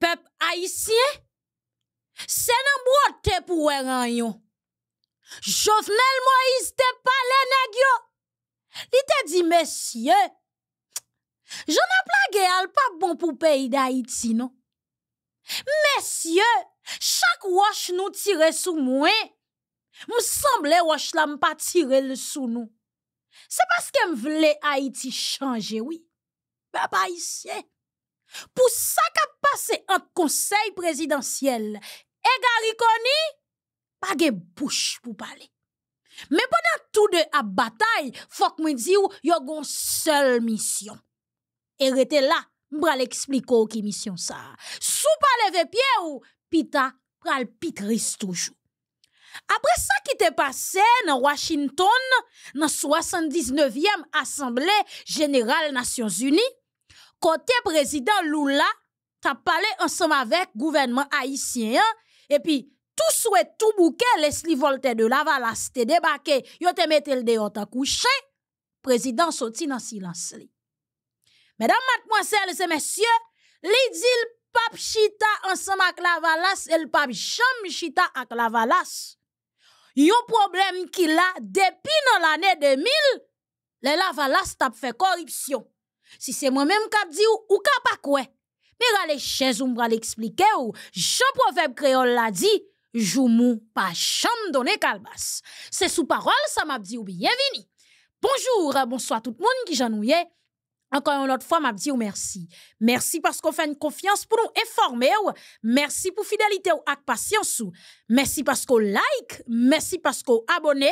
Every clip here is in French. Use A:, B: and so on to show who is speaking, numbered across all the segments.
A: Pep Aisyen, se nan bo te pou we ran yon. Jof nel mo is te pale negyo. Li te di, mesye, jona plage al pa bon pou peyi da Aiti, non. Mesye, chak wosh nou tire sou mwen. Msemb le wosh la mpa tire le sou nou. Se baske m vle Aiti chanje, oui. Pep Aisyen. Pou sa ka pase an konsey prezidentyel, e gari koni, pa gen bouch pou pale. Men bonan tou de ap batay, fok mwen zi ou yo gon sol misyon. E rete la, mbra l'ekspliko ki misyon sa. Sou pale ve pie ou, pita, pral pitris toujou. Apre sa ki te pase nan Washington, nan 79e Assemble General Nations Unie, Côté président Lula, t'as parlé ensemble avec gouvernement haïtien, hein? et puis tout souhait, tout bouquet, Leslie Voltaire de Lavalas te débarqué, yo te mette le dehors à couché, président sorti dans silence. Mesdames, mademoiselles et messieurs, li dit le pape chita ensemble avec Lavalas et le pape cham chita avec Lavalas. Yon problème qu'il a depuis dans l'année 2000, les Lavalas tap fait corruption. Si c'est même qui a dit ou, ou pas quoi, mais allez chez ou ou, Jean proverbe créole la di, jou mou pa donner donner kalbas. Se sou ça sa m'a ou bienvenue. Bonjour, bonsoir tout le monde qui janouye. Encore une autre fois, m'a dit merci. Merci parce qu'on fait une confiance pour nous informer. Merci pour fidélité ou acte patience. Merci parce qu'on like. Merci parce qu'on abonne.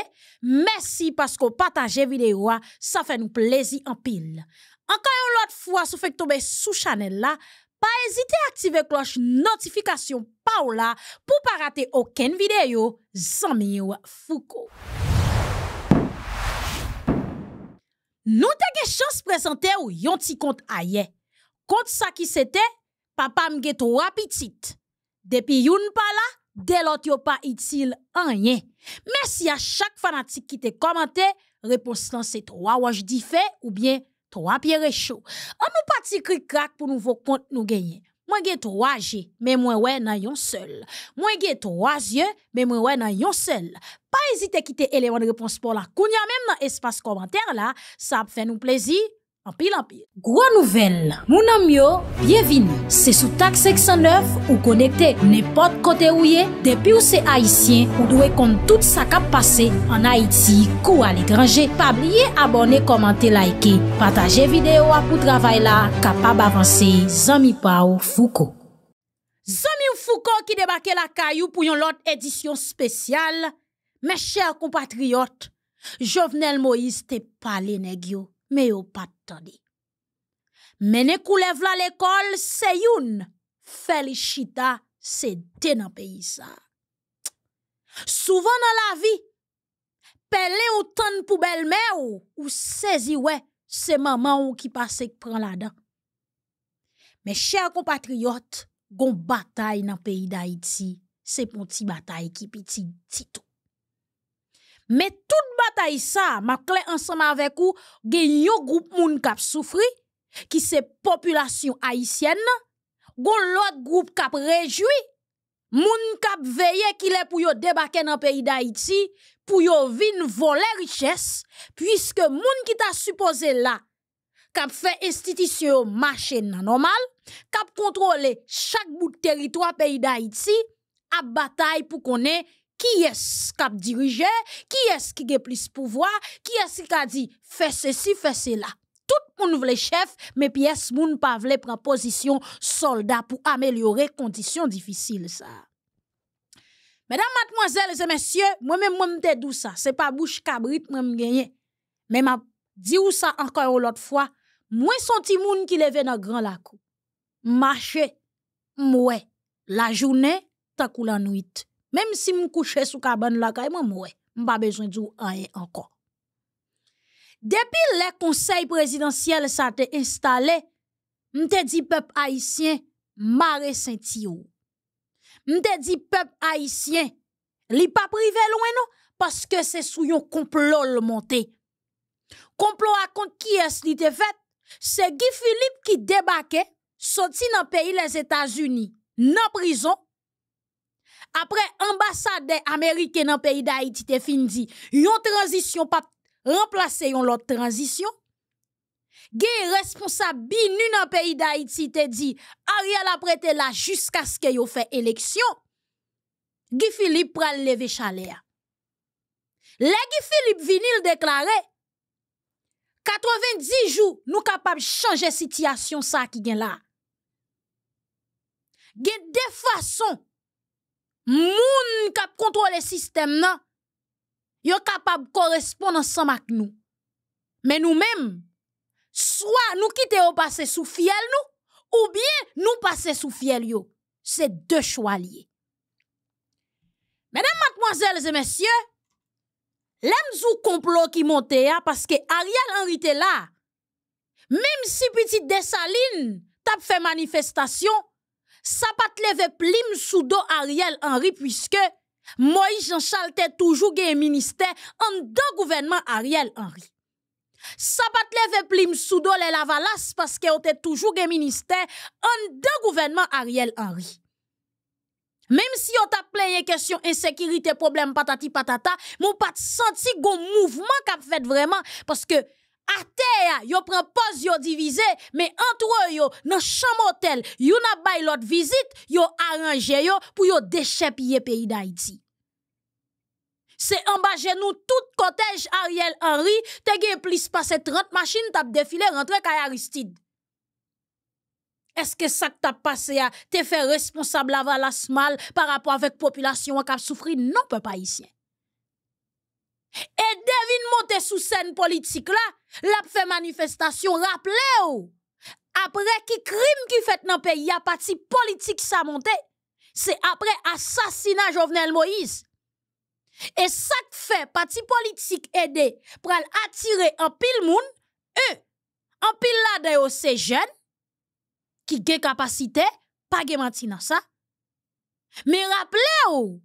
A: Merci parce qu'on partage vidéo. Ça fait nous plaisir en pile. Encore une fois, si vous faites tomber sous Chanel là, pas hésiter à activer la cloche notification pour ne pas rater aucune vidéo. Zamio Foucault. Nous avons une chance de présenter un petit compte ailleurs. Compte ça qui c'était, papa m'a trop petite. Depuis yon pas là, dès l'autre yon pas utile rien. Merci à chaque fanatique qui t'a commenté. Réponse lancée trois ou je dis fait ou bien Trois pierre Chou. On nous parti cric crac pour nouveau compte nous gagner. Moi j'ai trois G, mais moi ouais nan yon seul. Moi j'ai trois yeux, mais moi ouais nan yon seul. Pas hésiter quitter l'élément de réponse pour la kounya même dans espace commentaire là, ça fait nous plaisir. Anpil, anpil. Gwa nouvel, mounan myo, byevini. Se sou tak 609 ou konekte nepot kote ouye, depi ou se Haitien ou dwe kont tout sa kap pase, an Haiti, kou aligranje. Pabliye abone, komante, laike. Pataje videyo apou travay la, kapab avanse Zami Pau Fouko. Zami ou Fouko ki debake la kayou pou yon lot edisyon spesyal. Me chèr kompatriot, Jovenel Moïse te pale negyo. Mais yo pat tande. Mene koulev la l'école, se youn, felicita, se den an pays sa. Souvan dans la vie, pele ou tan pou mè ou, ou sezi ouais se maman ou ki passe k pran la dan. Mes chers compatriotes, gon bataille nan pays d'Haïti, c'est se pon ti qui ki piti tout. Mais toute bataille ça, m'a clé ensemble avec vous, gen un groupe moun kap soufri qui c'est population haïtienne, gon l'autre groupe kap réjoui, moun kap veye ki est pou yo débarquer nan pays d'Haïti, pour yo vin voler richesse, puisque moun qui t'a supposé là, kap fait institution marché normal, kap contrôler chaque bout de territoire pays d'Haïti, à bataille pour qu'on ait qui est-ce qui a dirigé, qui est-ce qui a plus pouvoir, qui est-ce qui a dit fais ceci, fais cela. Tout le monde veut chef, mais monde ne pa pas prendre position soldat pour améliorer conditions difficiles. Mesdames, mademoiselles et messieurs, moi-même, moi, pas ça. C'est pas bouche qui moi, m'gagne. Mais je dit où ça encore une fois. Moi, que petit qui levé dans grand lacou. Marché, moué. La journée, ta la nuit. Même si je couche sous cabane la caille, je pas besoin de rien encore. Depuis le conseil présidentiel ça installé, je dit peuple haïtien, Mare saint Je dit peuple haïtien, li pas privé loin non, parce que c'est sous un complot le monté. Complot à qui est-ce qui te fait? C'est Guy Philippe qui débarquait, sorti dans le pays les États-Unis, dans prison, après ambassade américain dans pays d'Haïti Haiti te fin transition yon transition pa remplacer yon leur transition. Les responsable binu nan pays pays d'Haïti dit. dit, Ariel aprete la jusqu'à ce ait fait élection. Guy Philippe pral levé chaleur. Le Guy Philippe vinil que 90 jours, nous de changer situation ça qui gen la. Gen deux façons moun kap le système sont capables de correspondre ensemble avec nous. Mais nous-mêmes, soit nous quittons au passé sous fiel nous, ou bien nous passons sous fiel C'est deux choix liés. Mesdames, mademoiselles et messieurs, les complot qui monte parce que Ariel Henry était là, même si petite Dessaline tape fait manifestation, ça pas te plim sous Ariel Henry puisque Moïse Jean-Charles toujours un ministère en deux gouvernement Ariel Henry. Ça pas te lever plim sous dos les lavalas parce que était toujours un ministère en deux gouvernement Ariel Henry. Même si on t'a questions question insécurité, problème patati patata, mon pas senti gon mouvement qu'a fait vraiment parce que Arte ya, yo pren pos yo divize, me antwe yo, nan chan motel, yo nan bay lot vizit, yo aranje yo pou yo deshe piye peyi da iti. Se ambaje nou tout kotej Ariel Henry, te gen plis pase 30 masjin tap defile rentre kay Aristide. Eske sak tap pase ya, te fe responsable aval asmal par apwa vek populasyon ak ap soufri non pe pa isyen. E devin monte sou sen politik la, L'a fait manifestation, rappelez-vous. Après qui crime qui fait dans le pays, a parti politique ça monté. C'est après assassinat Jovenel Moïse. Et ça fait parti politique aidé pour attirer en pile monde, eux, en pile là de ces jeunes qui ont capacité, pas de dans ça. Mais rappelez-vous,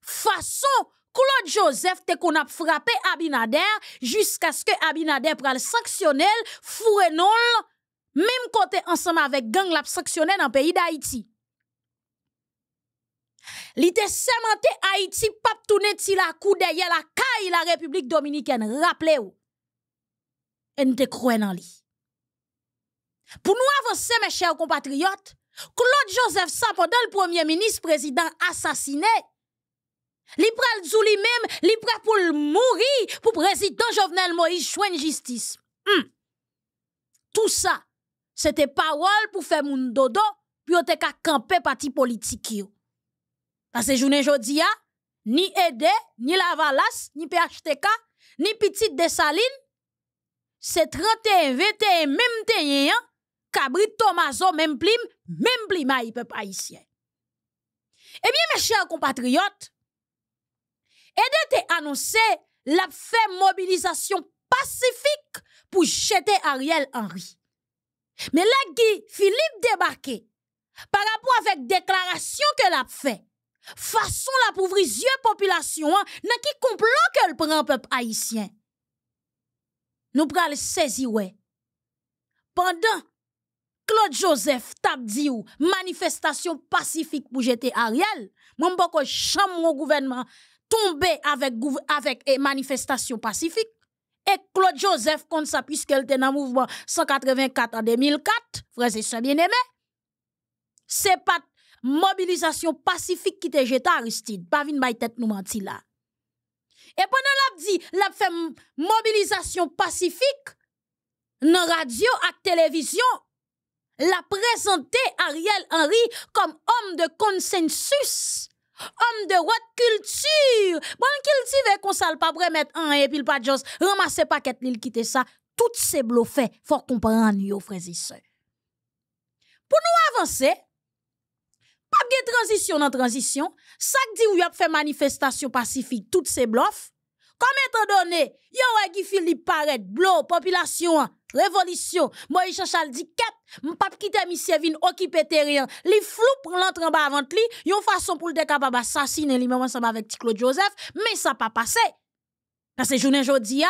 A: façon Claude Joseph te qu'on a frappé Abinader jusqu'à ce que Abinader pral sanctionnel Fourenol même côté ensemble avec gang l'a sanctionné dans le pays d'Haïti. Li te sementé Haïti pap tourner ti la coup derrière la caille la République dominicaine rappelez vous. Et te croyons en li. Pour nous avancer mes chers compatriotes, Claude Joseph pendant le premier ministre président assassiné Li pral zou li même, li pral pou mourir pour président Jovenel Moïse chouen justice. Hmm. Tout ça, c'était parole pour faire moun dodo, puis yo te ka kampe politique politique yo. que jounen jodi ya, ni Ede, ni Lavalas, ni PHTK, ni Petit Desaline, c'est 31, 21, même teyen, hein, yan, kabri Tomazo, même plim, même plima ah, peuple haïtien. Eh bien mes chers compatriotes. Et te annoncé la fait mobilisation pacifique pour jeter Ariel Henry. Mais là, Philippe débarqué par rapport avec déclaration que la fait façon la pouvri population n'a hein, qui nan ki le peuple peuple peuple Nous Nous prenons pral Claude Joseph tape dit ou manifestation pacifique pour Ariel, mon bako chambre mon gouvernement tombé avec, avec et manifestation pacifique. Et Claude Joseph compte ça puisqu'elle était dans le mouvement 184 en 2004, frère et bien aimé. C'est pas mobilisation pacifique qui était à Aristide, pas de tête nous menti là. Et pendant l'a dit, l'a mobilisation pacifique dans radio et télévision, l'a présenté Ariel Henry comme homme de consensus homme de haute culture. Bon cultive qu'on s'en pas mettre un et puis pas juste ramasser paquet l'il quitter ça. Tout ces bluffé faut comprendre yo frères et sœurs. Pour nous avancer, pas de transition dans transition, ça dit ou y a fait manifestation pacifique, tout c'est bluffs. Comme étant donné, yo qui Philippe paraît blo population Révolution. Moïse Charles dit ket, m'pap quitter monsieur vin occuper terrain. Li flou pour l'entrer en bas avant li, yon façon pour le capable assassiner lui même ensemble avec Claude Joseph, mais ça pas passé. Parce que journée dis hein.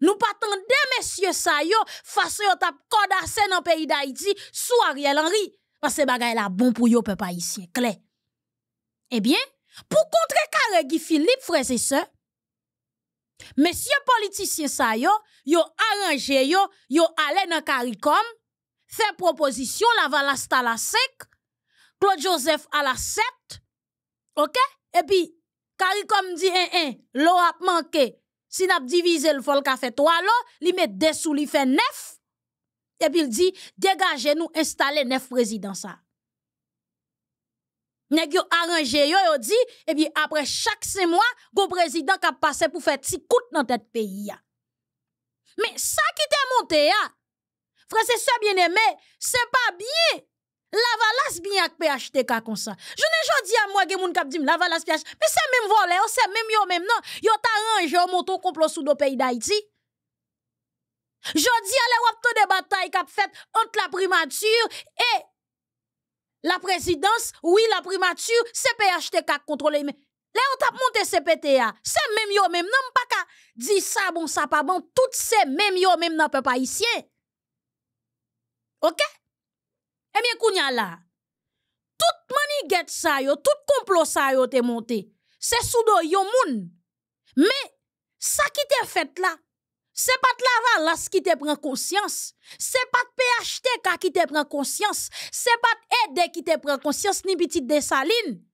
A: nous pas tendez messieurs ça yo façon yo tap codassé dans pays d'Haïti sous Ariel Henry parce que bagay la bon pour yo peuple haïtien clair. Eh bien, pour contrer carré Guy Philippe frères et sœurs, Messieurs politicien, ça il a arrangé yo yo aller dans CARICOM fait proposition, la va à la 5 Claude Joseph à la 7 OK et puis CARICOM dit 1 1 l'eau a manqué si n'a divisé le faut fait 3 l'eau il met 2 sous il fait 9 et puis il dit dégagez nous installez 9 présidents ça nèg yo arrangé yo yo dit et eh bien après chaque 6 mois go président k'ap passé pour faire petit nan dans tête pays mais ça qui t'est monté ya. frère c'est ça bien-aimé c'est pas bien La Lavalas bien ak PHTK comme ça. Je ne jodi à moi gen moun kap la lavalas PH. Mais c'est même volé, oh, c'est même yo même non. Yo t'arrange au moto complot sous do pays d'Haïti. Jodi à le wapto de bataille kap fait entre la primature et la présidence, oui, la primature, CPHTK contrôlé. Mais là, on t'a monté CPTA. C'est même yo même. Non, pas qu'à dire ça, bon, ça, pas bon. Tout c'est même yo même dans peuple haïtien. OK? Eh bien, Kounia là, tout get, ça yo, tout complot ça yo te monté. C'est sous do yo moun. Mais, ça qui t'est fait là, ce n'est pas de valance qui te prend conscience. C'est pas le PHT qui te prend conscience. Ce C'est pas l'ED e qui te prend conscience, ni petite Dessaline.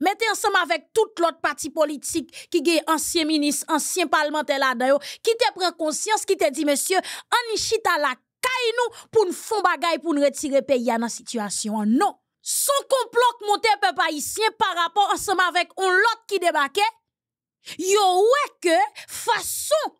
A: Mettez ensemble avec toute l'autre partie politique qui est ancien ministre, ancien parlementaire là qui te prend conscience, qui te dit, monsieur, on chita la kaye nous pour nous faire bagay pour nous retirer pays dans la situation. Non. Son complot monte peu haïtien par rapport ensemble avec un autre qui débarquait. Yo, ouais, que, façon,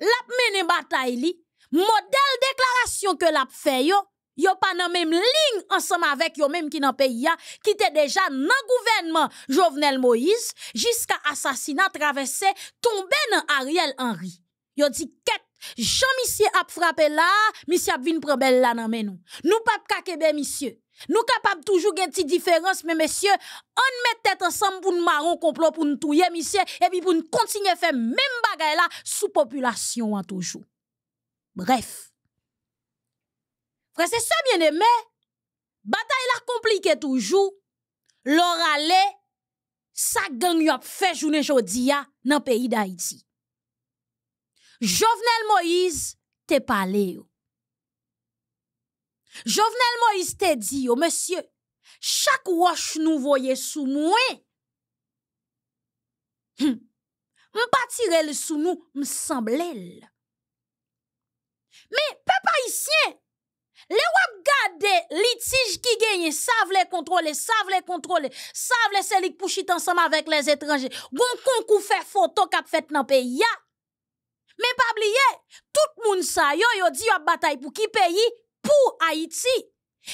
A: l'ap mené bataille li, modèle déclaration que l'ap fait yo, yo pas dans même ligne ensemble avec yo même qui dans pays qui était déjà dans gouvernement Jovenel Moïse jusqu'à assassinat traversé tombé dans Ariel Henry. Yo dit quête Jean monsieur a frappé là, monsieur a vinn prendre là nan men Nous pas kakebe monsieur. Nous capables toujours de une différence, mais messieurs, on met tête ensemble pour nous marron complot, pour nous tuer messieurs, et puis pour nous continuer à faire même bagaille là sous population en toujours. Bref. Frère, c'est ça bien aimé. Bataille là compliquée toujours. L'oralé, ça gagne a fait journée dans le pays d'Haïti. Jovenel Moïse, t'es parlé. Jovenel Moïse te dit, oh, monsieur, chaque roche nous voyait sous moi. Hm, pas le sous nous, me semblait. Mais, papa ici, les wap gade litige qui gagnent, savent les contrôler, savent les contrôler, savent les selik pouchit ensemble avec les étrangers. Gon konkou fait photo kap fait nan pays. Mais pas oublier, tout monde sa yo yo di yo bataille pour qui pays? pour Haïti.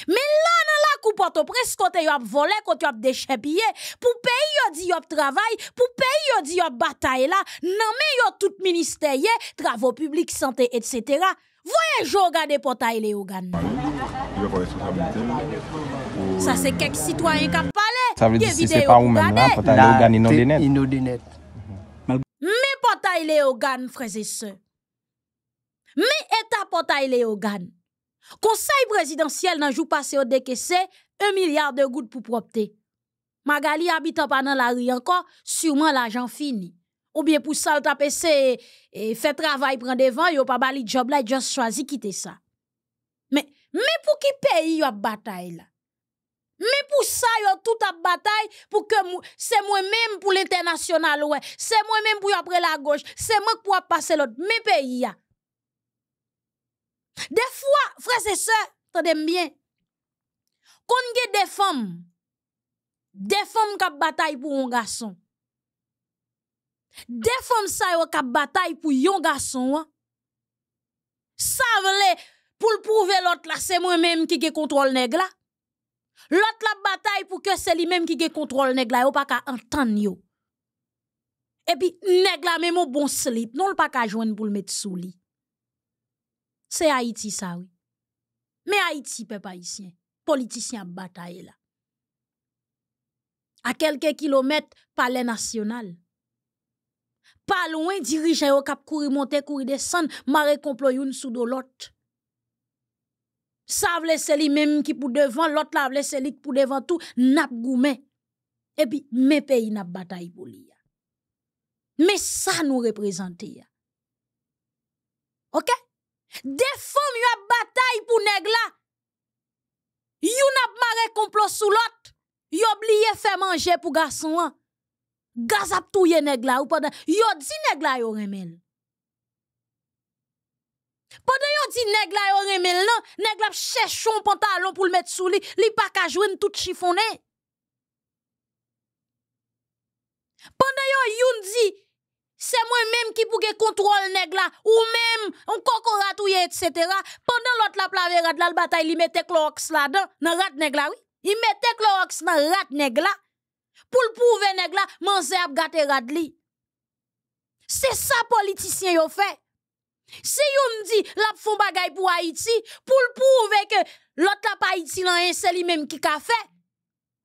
A: Mais là, dans la coupe Port-au-Prince, quand tu as volé, quand tu as déchépillé, pour payer pour dit yo travail, pour payer pour dit yo bataille là, non mais a tout ministère, travaux publics, santé, etc. Voyez, je regarde portail les Ça, c'est quelques citoyens qui parlent. Ça veut dire que c'est pas ou même là, portail les Mais Mais portail les organes, frères et sœurs. Mais état portail les Conseil présidentiel n'a pas passé au décaissé 1 milliard de gouttes pour propter. Magali habitant pas dans la rue encore, sûrement l'argent fini. Ou bien pour ça, taper et, et fait travail, prendre devant, yo pas bali job là, juste choisi quitter ça. Mais, mais pour qui pays yo bataille là? Mais pour ça, a tout à bataille pour que c'est moi-même pour l'international, ouais. C'est moi-même pour après la gauche. C'est moi pour passer l'autre. Mais pays, De fwa, fre se se, te dembyen, kon nge defam, defam kap batay pou yon gason. Defam sa yo kap batay pou yon gason. Sa vle pou l pouve lot la se mwen menm ki ke kontrol neg la. Lot la batay pou ke se li menm ki ke kontrol neg la yo pa ka antan yo. E pi neg la menm o bon slip, nou l pa ka jwen pou l met sou li. c'est Haïti ça oui. Mais Haïti peuple haïtien, politicien bataille là. À quelques kilomètres palais national. Pas loin dirigeant au cap courir monter courir descendre maré complot une sous de l'autre. Ça vle c'est lui même qui pour devant l'autre là vle c'est qui pour devant tout n'ap Et puis mes pays n'a bataille pour lui. Mais ça nous représente. OK? femmes y a bataille pou neg la. Yo nap mare komplo sous l'autre. Yon oublié faire manje pou garçon. an. Gaz a touye neg ou padan. Yo dit negla yon yo remel. Pendant yo di neg yon yo remel non. neg la cherché chèchon pantalon pour le mettre sous li. Li pa ka jouen tout chiffonné. Pendant yo yon dit c'est moi-même qui pour contrôle nèg ou même un coco ratouillé etc. pendant l'autre la raté la bataille il mettait Clorox là dedans dans rat nèg là oui il mettait Clorox dans rat nèg pour le prouver nèg là manger a li c'est ça politicien yo fait si vous me dit la font bagay pour Haïti pour le prouver que l'autre la Haïti là hein, c'est lui même qui a fait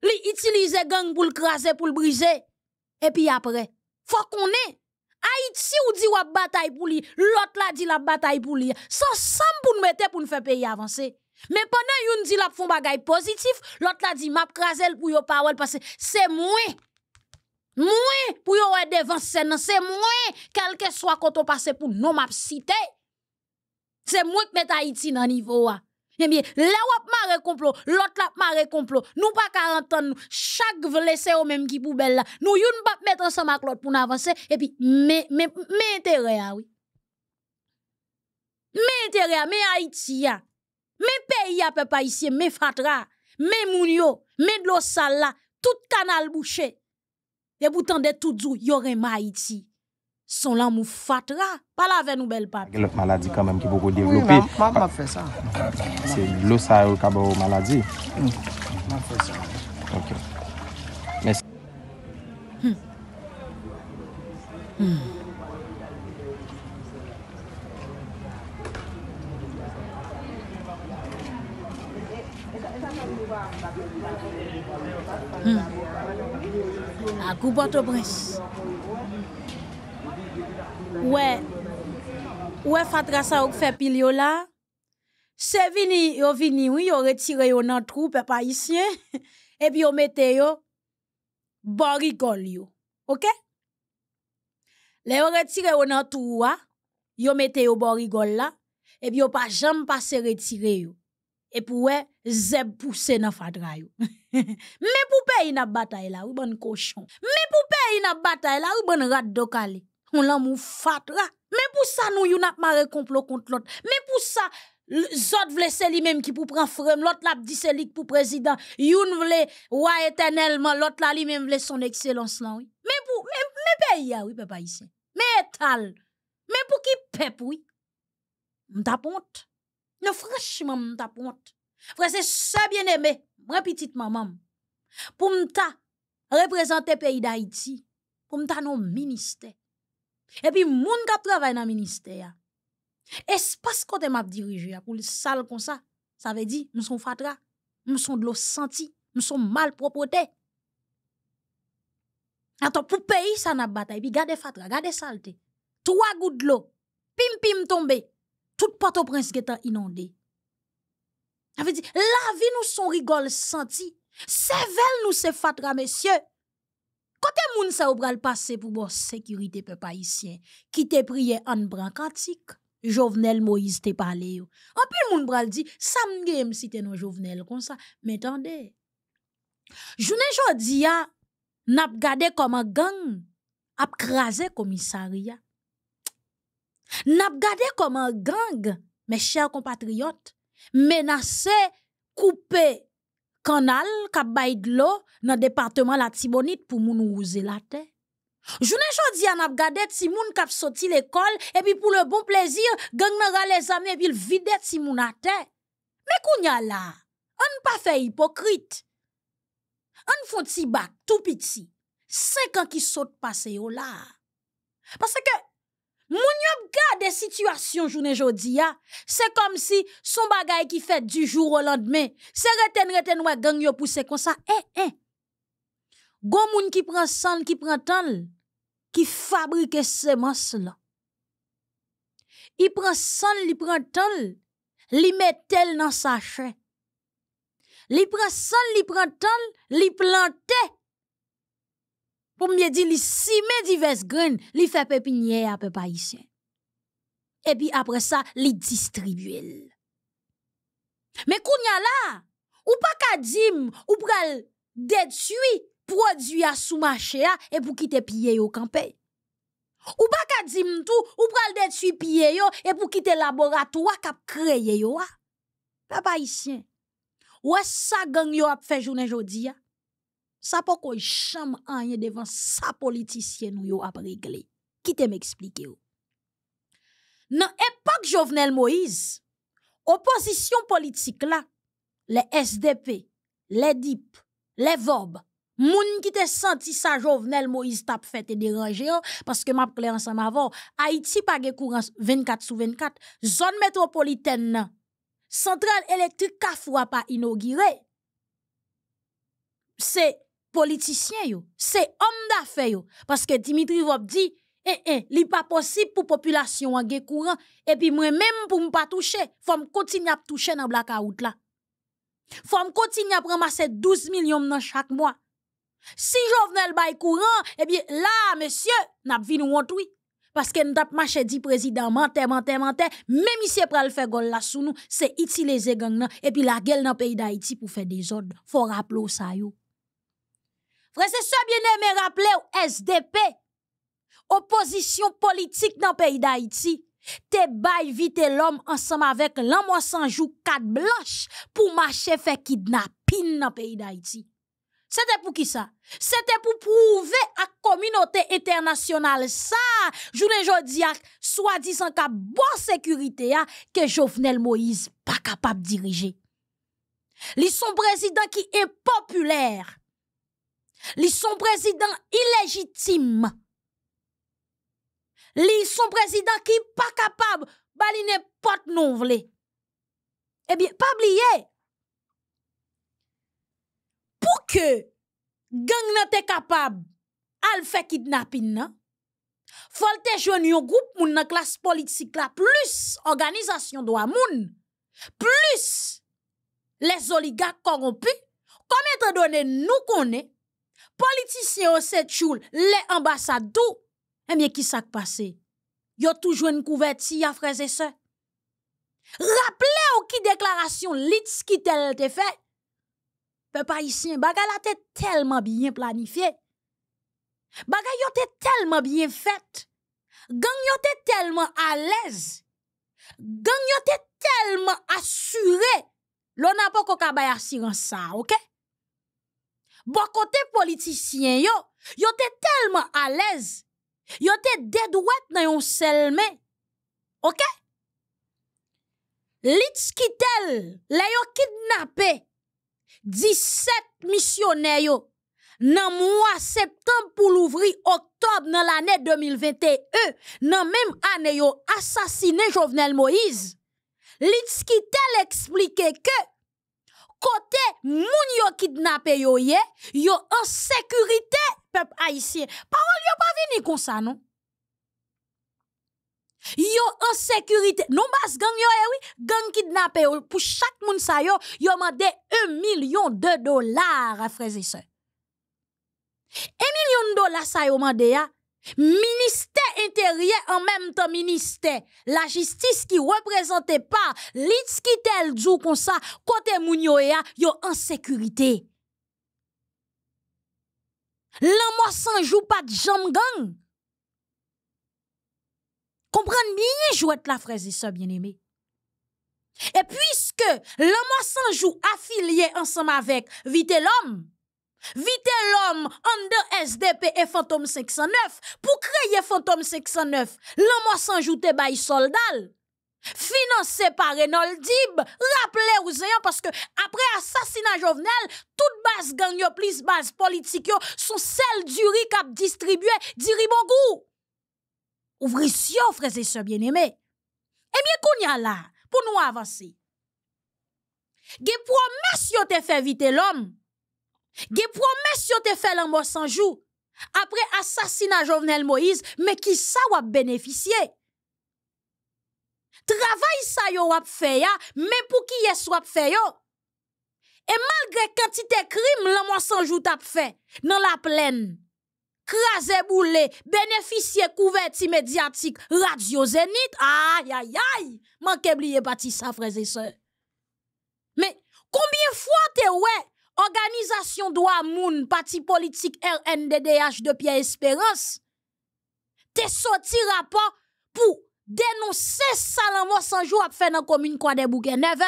A: li utiliser gang pour le craser pour le briser et puis après faut qu'on ait Haïti ou dit une bataille pour lui, l'autre la dit la bataille pour lui. Ça ensemble pour nous mettre pour nous faire pays avancer. Mais pendant yon dit la font bagay positif, l'autre la dit m'a krasel pour yo parole parce que c'est moi. Moi, pour yo devant scène, c'est moi. quel que soit quand on passe pour non m'a cité. C'est moi qui met Haïti dans niveau ah. Eh bien, là wap mare complot, l'autre m'a mare complot. Nous pas 40 ans, chaque blessé au même qui poubelle là. Nous youn pas mettre ensemble avec l'autre pour avancer et puis mais mais mais intérêt ah oui. Mais intérêt ah, mais Haïti ah. Mais pays à ah, peuple haïtien, mais fatra, mais mounio, mais de l'eau tout canal bouché. Et pourtant de tout dou, y ma Haïti son l'amour fatra. Parle avec nous, belle papa. Il y une maladie quand
B: même qui peut
C: développer.
A: Oui, m'a fait ça.
B: C'est l'eau ça qui a une maladie. M'a m'a fait ça. Ok. Merci. Hmm. Hmm.
A: À coup, porte-prince. Ouwe, ouwe fatrasa ouk fe pil yo la, se vini, yo vini ou, yo retire yo nan tru pe pa isye, epi yo mete yo borigol yo, okey? Le yo retire yo nan tru wa, yo mete yo borigol la, epi yo pa jam pase retire yo, epi ouwe zeb puse nan fatrayo. Me poupe yi nan batay la, ou bon koshon, me poupe yi nan batay la, ou bon rat do kalik. on l'amour fatra. Mais pour ça, nous, yon pas marre complot contre l'autre. Mais pour ça, Zot vle se li même ki pou pran frem, L'autre la di se pour pou président. youn vle wa éternellement. L'autre, la li même vle son excellence. lan. Oui. Mais pou, Mais men ah oui, papa pa mais tal Mais pour pou ki pep, oui. Mta ponte. Non, franchement, mta Frère, c'est se bien aimé ma petite maman pour mta représenter pays d'Haïti pour mta non ministère. Et puis, monde qui travaille dans le ministère. Espace kote map dirigé pour le sale comme ça. Ça veut dire, nous sommes fatra, nous sommes de l'eau sentie, nous sommes mal propreté. Attends, pour pays, ça n'a bataille. Puis, gade fatra, gade saleté. Trois gouttes d'eau, pim pim tombe, tout porte au prince qui est inondé. Ça veut dire, la vie nous sont rigoles, sentie, C'est nous c'est fatra, messieurs. Kote moun sa ou pral pase pou qui sécurité peuple haïtien, te prié en Jovenel Moïse te pale yo. Anpil moun pral di, sam sais si te non Jovenel kon ça. » Mais tande. jodi ya, nap comme un gang, ap Nous avons Nap comme un gang, mes chers compatriotes, menacé couper, kanal, kap bayid lo, nan departement la tibonit, pou moun ou wouze la te. Jounen jodi an ap gadet, si moun kap soti l'ekol, epi pou l'bon plezir, genk nan ral le zame, epi l'videt si moun la te. Mè kounya la, an pa fe hipokrit. An foun ti bak, tou piti, se kan ki sot pase yo la. Pase ke, Moun yop gade situations journée jodi ya, c'est comme si son bagay qui fait du jour au lendemain, c'est reten reten wè gang yo pou comme ça. eh, eh. Gon moun ki pren qui ki pren tan, ki fabrike semence la. I pren li pren li nan sa chè. Li pren sang, li pren li plante. Pour mye dire li fait divers graines li pépinière Et puis puis ça, ça, les ça li distribuel. mais kounya la, ou pa là, ou pral detui, produit a marché a, et pou kite piye yo campé? Ou pa kadim tout ou pral detui piye yo, et pou kite te kap créer yo a. Pa pa Ou ce gang yo journée sa pou ko chanm rien devant sa politicien nou yo ap regle. Qui te m'explique Dans l'époque de Jovenel Moïse, Opposition politique, là, le SDP, les DIP, les VOB, moun qui te senti sa Jovenel Moïse tap te déranger, yo, Parce que, ensemble ansam Haïti pa page courant 24 sur 24, zone métropolitaine, nan, centrale électrique n'a pas pa inaugurée. C'est politicien yo c'est homme d'affaires parce que Dimitri Vop dit eh eh pas possible pour population en gué courant et puis moi même pour ne pas toucher faut me continuer à toucher dans blackout il faut me continuer à ramasser 12 millions dans chaque mois si Jovenel bail courant et eh bien là monsieur n'a nous rentrer parce que n'tap marcher dit président menter menter même ici vous le faire gol la sous nous c'est utiliser les nan, et puis la gueule dans le pays d'Haïti pour faire des ordres il faut rappeler ça yo E se se biene me rappele ou SDP Oposisyon politik nan peyi d'Haïti Te bay vi te l'om ansam avek l'an mwansan jou kat blanche Pou ma chefe ki d'na pin nan peyi d'Haïti Sete pou ki sa? Sete pou prouve ak kominote internasyonal Sa jounen jodi ak swadi san ka bon sekurite ya Ke Jovenel Moïse pa kapap dirije Li son prezident ki e populer Li son président illégitime. Li son président qui pas capable bali porte non vle. Eh bien, pas oublier. Pour que gang nan capable al fait kidnapping il faut te joindre un groupe moun nan classe politique la plus organisation la moun plus les oligarques corrompus comme étant donné nous connaît politiciens au cette les ambassadeurs, eh bien, qui s'est passé? a toujours une couverture, à frères et sœurs. Rappelez-vous qui déclaration lits qui tel te fait. Peu pas ici, la te tellement bien planifié. Bagay tellement bien fait. Gang tellement à l'aise. Gang tellement assuré. L'on n'a pas qu'on assurance ça, ok? Bon côté politicien yo, yo te tellement à l'aise. Yo te dédouette dans yon selme. OK? Litz quitel, les yo kidnappé 17 missionnaires yo nan mois septembre pour l'ouvrir octobre dans l'année 2021, nan même année yo assassiné Jovenel Moïse. Litz quitel expliquait que kote moun yo kidnappé yo ye, yo en sécurité peuple haïtien. Parole yo pa vini kon sa non. Yo en sécurité. Non bas gang yo eh oui, gang kidnappé yo, pou chak moun sa yo, yo mandé 1 million de dollars frères et sœurs. 1 million de dollars ça yo mandé ya, ministère intérieur en même temps ministère la justice qui représentait pas lits qui tel comme ça côté Mounioya ya yo en sécurité l'amour sans jou pas de jam gang comprendre bien jouet la et sa bien aimé et puisque l'amour sans affilié ensemble avec vite l'homme Vite l'homme en de SDP et Fantôme 509 pour créer Fantôme 509. L'homme s'en joute bail soldat. Financé par Renaud Dib, rappelez vous parce que après assassinat Jovenel, toute base gang plus base politique sont celles du riz a distribué diri bon Ouvrez vous frères et sœurs bien-aimés. Eh bien qu'on y a là pour nous avancer. Des promesses yo te fait vite l'homme. Des promesse ont te fait le mois sans jour. Après assassinat Jovenel Moïse, mais qui ça wap bénéficier? Travail ça yon wap fait ya, mais pour qui yon fait Et malgré quantité crime, le mois sans jour fait, dans la plaine. Krasé boule, bénéficier couverti médiatique, radio zénith, aïe aïe aïe, manke blie pati sa frères et sœurs. Mais, combien fois te ouais? Organisation Droit Moun, parti politique RNDDH de Pierre Espérance, te sorti rapport pour dénoncer Salamo Sanjou à faire dans la commune quoi de Boukeneve.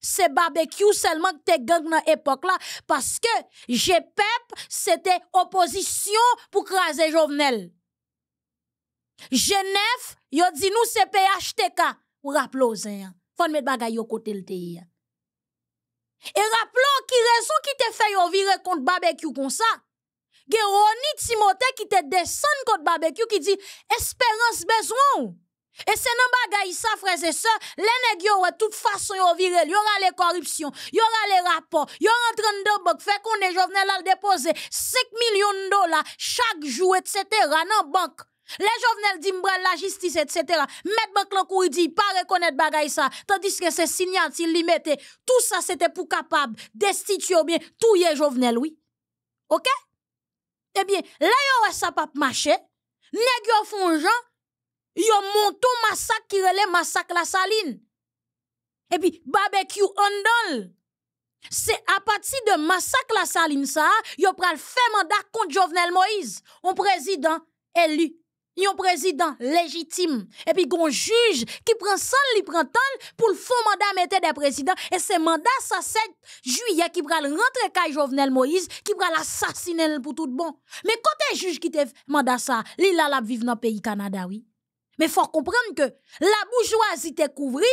A: C'est barbecue seulement que t'es gang dans l'époque là, parce que GPEP, c'était opposition pour craser Jovenel. Genève, yo dit nous c'est PHTK, ou rappelez-vous, faut mettre bagay côté le et rappelons qui raison qui te fait yon contre barbecue comme ça. Geroni Timote qui te descend contre barbecue qui dit espérance besoin. Et c'est non bagay ça, frère et sœurs. Les nègres, de toute façon, yon viré. Yon a les corruptions. y aura les rapports. Yon en train de banque. Fait qu'on est, je là déposer 5 millions de dollars chaque jour, etc. dans banque. Les jovenels disent la justice, etc. Mettre banque l'encouri dit, pas reconnaître bagay ça. Tandis que c'est signat, il li Tout ça, c'était pour capable destituer bien tout les jovenel, oui. OK? Eh bien, là, yon ça pas marché. un yon font gens, yon monton massacre qui relève massacre la saline. Et puis, barbecue on c'est à partir de massacre la saline ça, yo pral fait mandat contre Jovenel Moïse, un président élu yon président légitime et puis un juge qui prend son li prend pour le fond mandat mettre des présidents et ce mandat ça 7 juillet qui pral rentrer kay Jovenel Moïse qui pral l'assassiner pour tout bon mais côté juge qui te mandat ça li la la vivre dans pays Canada oui mais faut comprendre que la bourgeoisie te couvril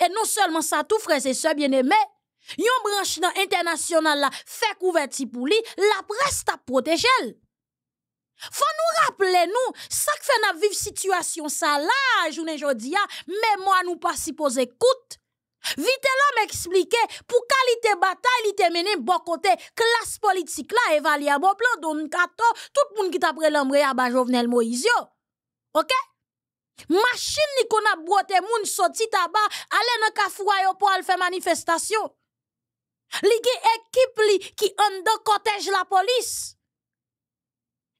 A: et non seulement ça tout frère, et sœurs bien-aimés yon branche international la fait couverti pour lui la presse t'a protégé faut nous rappeler, nous, ça que fait nous situation ça là, journée aujourd'hui, mais moi, nous pas si écoute. Vite l'homme expliquer pour qualité bataille, il te mené bon côté, classe politique là, évalué bon plan, don kato, tout le monde qui t'a pris l'embré à bas Jovenel Moïse. Ok? Machine ni qu'on a brote moun sorti tabac, allez dans kafoua pour faire manifestation. Li équipe li qui en de la police.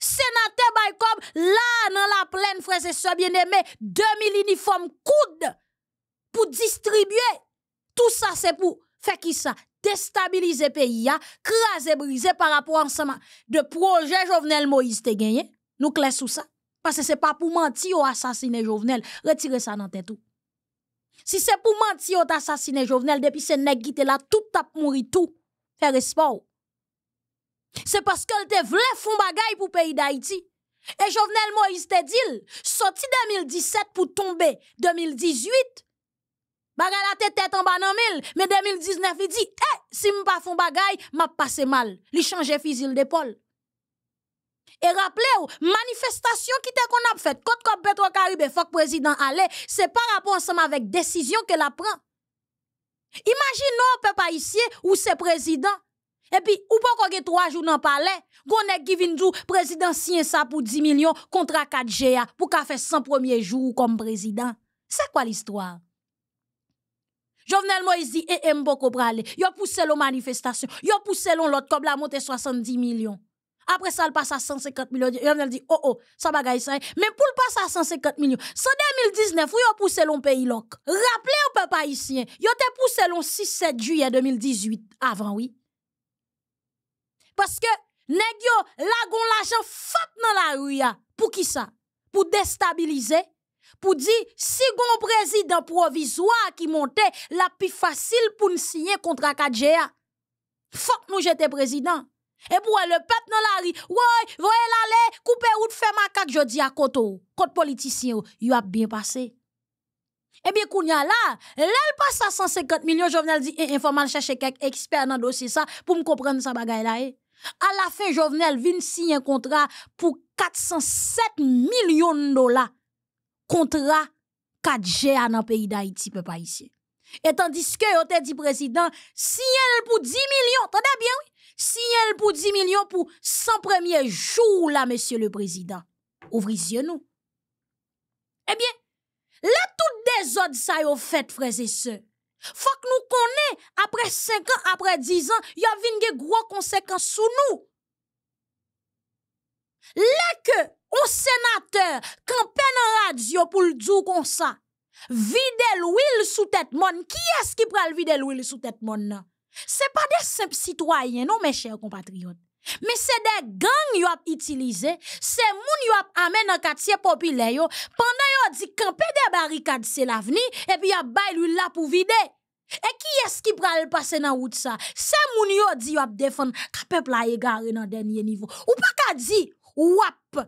A: Sénateur Baïkob, là, dans la plaine, frère, et bien aimé, 2000 uniformes coudes pour distribuer. Tout ça, c'est pour faire qui ça? Déstabiliser pays, hein? craser, briser par rapport à ensemble de projet Jovenel Moïse te gagné. Nous clés sous ça. Parce que c'est pas pour mentir ou assassiner Jovenel. Retirez ça dans tête tout. Si c'est pour mentir ou assassiner Jovenel, depuis ce nèg qui là, tout tape mourir tout. Faire espoir. C'est parce qu'elle te vle des pour le pays d'Haïti. Et Jovenel Moïse te dit, soti 2017 pour tomber 2018. Bagay la tête en bas ba mille, mais en 2019 il dit, eh, si m pa bagay, ma passé mal. Li change fusil d'épaule. Et rappelez-vous, rappelez-vous, te kon a fet, quand kop Petro président fok président c'est rapport rapport avec décision avec décision que la prend. Imaginons on peut pas où ou président et puis, ou pas qu'on trois jours dans le palais, qu'on dit que le président ça pour 10 millions, contre 4G pour qu'a fait 100 premiers jours comme président. C'est quoi l'histoire? Jovenel Moïse dit, et eh, eh, Mboko Il Yo poussé l'on manifestation, Yo poussé l'autre, comme la montée 70 millions. Après ça, il passe à 150 millions. Jovenel dit, oh oh, ça va bagaille ça. Hein. Mais pour le passer à 150 millions, c'est 2019, ou a poussé l'on pays l'ok. Rappelez au peuple haïtien, yo te poussé l'on 6-7 juillet 2018, avant oui parce que nèg là, la gon l'argent fat dans la rue pour qui ça pour déstabiliser pour dire si gon président provisoire qui montait la plus facile pour nous signer contrat kadjea faut que nous j'étais président et pour le peuple dans la rue ouais voyez l'aller couper de faire ma carte je dis à koto contre politicien il a bien passé e eh bien, eh, a là, il passe à 150 millions, je venais dire, informal chercher quelques expert dans le dossier ça, pour me comprendre ça bagaille là. Eh. À la fin, Jovenel vient signer un contrat pour 407 millions de dollars. Contrat 4G dans le pays d'Haïti, pas ici. Et tandis que vous te dit président, si pour 10 millions, t'entends bien oui? Si pour 10 millions pour 100 premiers jours là, monsieur le président. Ouvrez nous. Eh bien, là, toutes des autres ça vous fait, frères et sœurs. Fok nous konen, après 5 ans, après 10 ans, y a une gros conséquences sous nous. Les que on sénateur, campagne en radio le le kon sa, vide monde. sou est mon, ki prend pral vide l'huile sous tête mon Ce Se pas de simples citoyens, non mes chers compatriotes. Mais c'est des gangs qui ont utilisé, c'est les gens qui ont amené dans quartier populaire. Pendant qu'ils ont dit camper des barricades, c'est l'avenir, et puis ils ont lui là pour vider. Et qui est-ce qui prend le passé dans la route ça C'est les gens qui ont défendu que le peuple a égaré dans le dernier niveau. Ou pas qu'à dit « wap,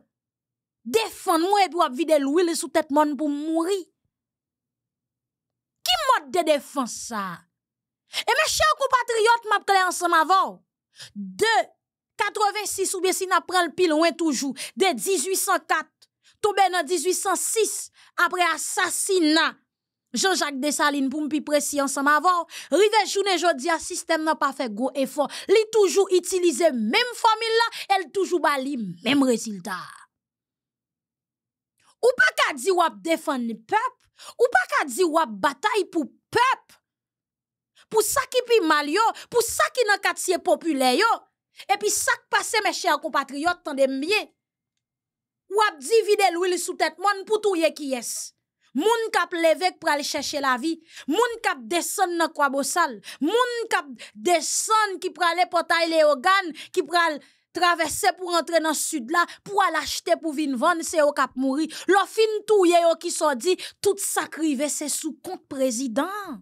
A: défendre moi et puis vider l'huile sous tête monde pour mourir. Qui mode de défense ça Et mes chers compatriotes, je vais ensemble avant. Deux, 86 ou bien si n'a prend le plus loin toujours, de 1804, tombé dans 1806, après assassinat, Jean-Jacques Dessalines, pour me plus précis ensemble avant, rive journée jodi, le système n'a pas fait gros effort. Li toujours utilisé même formule là, elle toujours bali même résultat. Ou pas dit ou défendu défendre peuple, ou pas dit ou a bataille pour peuple. Pour ça qui pi mal pour ça qui nan quartier populaire yo, Epi sak pase me chè a kompatriyot tan demye. Wap di vide lwil sou tèt mon pou tou ye ki yes. Moun kap levek pral chèche la vi. Moun kap deson nan kwa bosal. Moun kap deson ki pral epotay le ogan. Ki pral travesse pou rentre nan sud la. Pou al achete pou vinvan se yo kap mouri. Lo fin tou ye yo ki so di. Tout sakrive se sou kont prezident.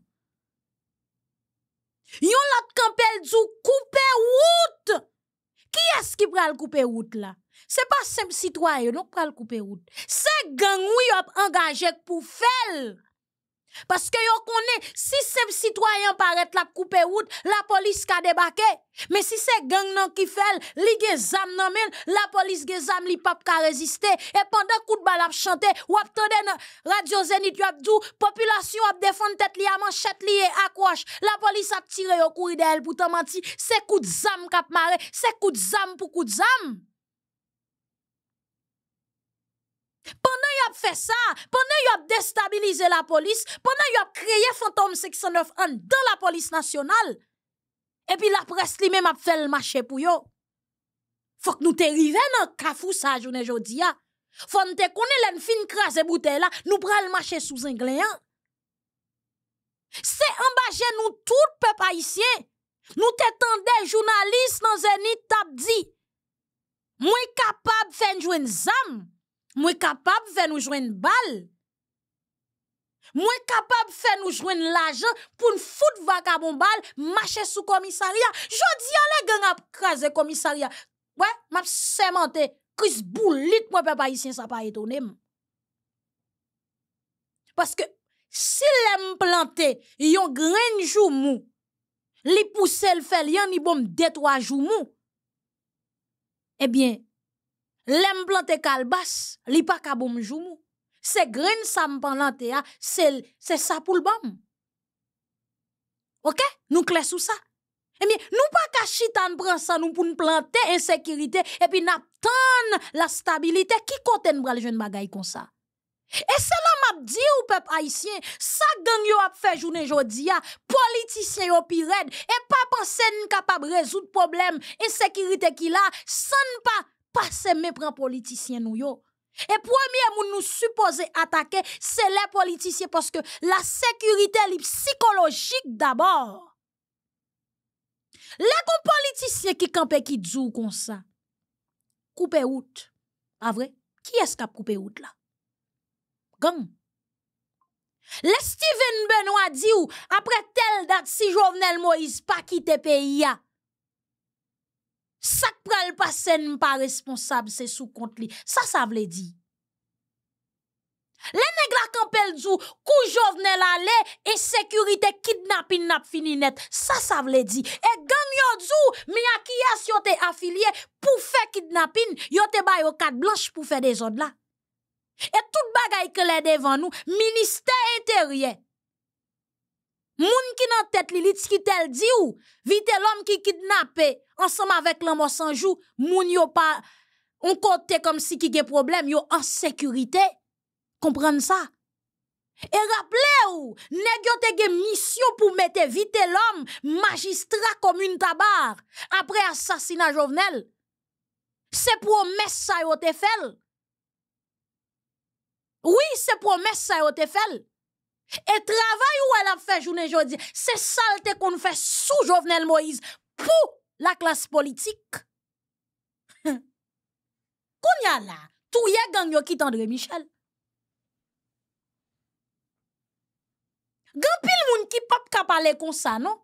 A: Yon lat kampel djou koupe wout. qui est-ce qui le couper route là Ce n'est pas simple citoyen prend le couper route c'est gang oui engagé pour faire Paske yo konen, si sep sitwayan paret la koupe wout, la polis ka debake. Men si se geng nan kifel, li ge zam nan men, la polis ge zam li pap ka reziste. E pandan kout bal ap chante, wap tade nan radio zenit wap djou, populasyon wap defon tet li amanshet li e akwash. La polis ap tire yo kouri de el pou ta manti, se kout zam kap mare, se kout zam pou kout zam. Pendant y a fait ça, pendant y a déstabilisé la police, pendant y a créé fantôme 609 en dans la police nationale. Et puis la presse lui-même a fait le marché pour yo. Faut que nous t'arrivions dans kafou ça journée aujourd'hui. Hein. Faut nous te connaît l'en fine le bouteille là, nous le marché sous un gléant. Hein. C'est embager nous tout peuple haïtien. Nous t'étendons journalistes dans un tap dit. Moins capable faire une zam. Mwen kapap fè nou jwen bal. Mwen kapap fè nou jwen lajan pou n'fout vaka bon bal mache sou komisariya. Jodi alè gen ap kaze komisariya. Mwen ap semente kris boulit mwen pe pa yisyen sa pa etonem. Paske si lè m'plante yon grenjou mou li pousse l'fèl yon ni bom detwajou mou ebyen eh L'implanté calbasse, calbas li pa kaboum joumou. Se me sa c'est c'est c'est ça pour le Nous Ok? Nou sous sou sa. bien, nou pa ka chitan pran sa nou pou planter insekirite, et puis n'attendre la stabilite, ki kote n'bral jen bagay kon sa? E se la m'a di ou pep haïtien, sa gang yo ap fe journée jodi ya, politicien yo pi red, e pa capable résoudre problème insécurité insekirite ki la, pas... pa se me pren politisyen nou yo. E pwemye moun nou supose atake, se le politisyen, paske la sekurite li psikolojik d'abor. Le kon politisyen ki kampe ki dzou kon sa, koupe wout. Ah, a vre, ki eskap koupe wout la? Gon? Le Steven Benoit di ou, apre tel dat si jounel Moïse pa ki tepe ya, Sak prel pasen m pa responsab se sou kont li. Sa sa vle di. Le negla kampel zou kou jovne la le e sekurite kidnapin nap fini net. Sa sa vle di. E gang yo zou mi aki yas yo te afilye pou fe kidnapin, yo te bayo kat blanche pou fe de zon la. E tout bagay ke le devan nou, minister ete rye. Moun ki nan tête li li ki tel di ou, vite l'homme ki kidnappé, ensemble avec l'homme au sang-jou, jours, moun yo pas on côté comme si qui un problème, yo en sécurité. Comprendre ça? Et rappelez ou, nèg yo te gen mission pour mettre vite l'homme magistrat comme une tabar après assassinat Jovenel. C'est promesse ça yo te fait. Oui, c'est promesse ça yo te fait. Et travail où elle a fait journée aujourd'hui, c'est saleté qu'on fait sous Jovenel Moïse pour la classe politique. Qu'on y a là, tout y a gang qui André Michel. Gan pile moun qui pas ka parler comme ça non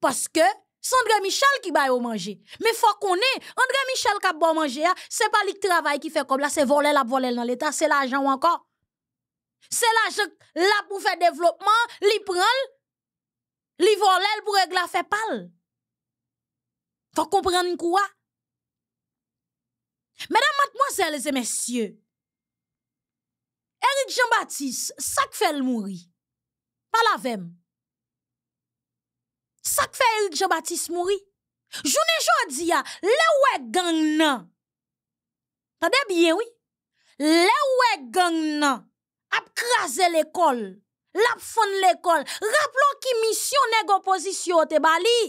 A: parce que c'est André Michel qui va manger. Mais faut qu'on ait André Michel qui va manger, hein, c'est pas le travail qui fait comme là, c'est voler la voler dans l'état, c'est l'argent ou encore. C'est l'argent là pour faire développement, li prend, li volel pour régler la pal. Faut comprendre quoi? Mesdames, mademoiselles et messieurs, Eric Jean-Baptiste, ça qui fait le mourir? Pas la même. Ça qui fait Eric Jean-Baptiste mourir? Je jodia, le oué gang nan. Tade bien, oui? Le oué gang nan. ap kraze l'ekol, lap fon l'ekol, rap lon ki misyon neg opozisyon te bali.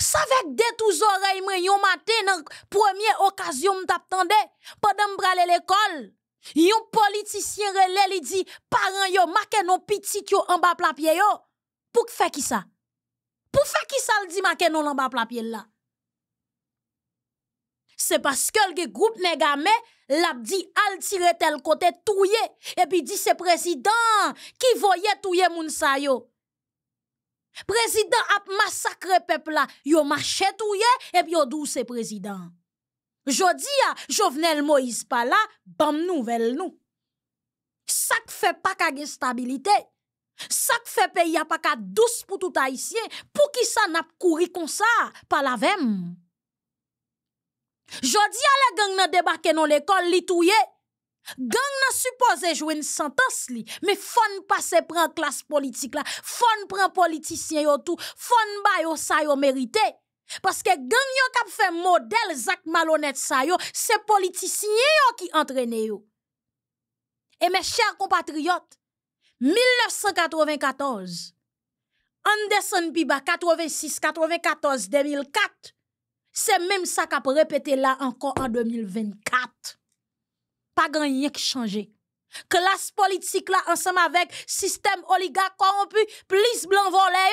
A: Sa vek detouz ore yon maten an premier okasyon mtap tende, pa dem brale l'ekol, yon politisyen rele li di, paran yo, maken nou pitik yo anba plapye yo, pouk fe ki sa? Pouk fe ki sa li di maken nou anba plapye la? c'est parce que le groupe Négame l'a dit al tire tel côté monde Et puis dit c'est président qui voyait tuer moun sa Le Président a massacré peuple Il a marché monde et puis a dou c'est président. Jodi a Jovenel Moïse pas là, bam nouvelle nous. Ça ne fait pas ka stabilité. Ça fait pays a pas ka douce pour tout haïtien, pour qui ça n'a courir comme ça pas la veine. Jodi a la gang nan débarqué dans l'école, li touye. Gang nan jouer une sentence li, mais fon passe pran classe politique. la, fon pran politicien yo tout, fon ba yo sa yo Parce que gang yo kap fe modèle zak malhonnête, sa yo, C'est politicien yo ki entrene yo. E mes chers compatriotes, 1994, Anderson Piba, 86, 94, 2004, c'est même ça peut répéter là encore en 2024. Pas grand chose qui changé. Classe politique là ensemble avec système oligarque corrompu, plus blanc volé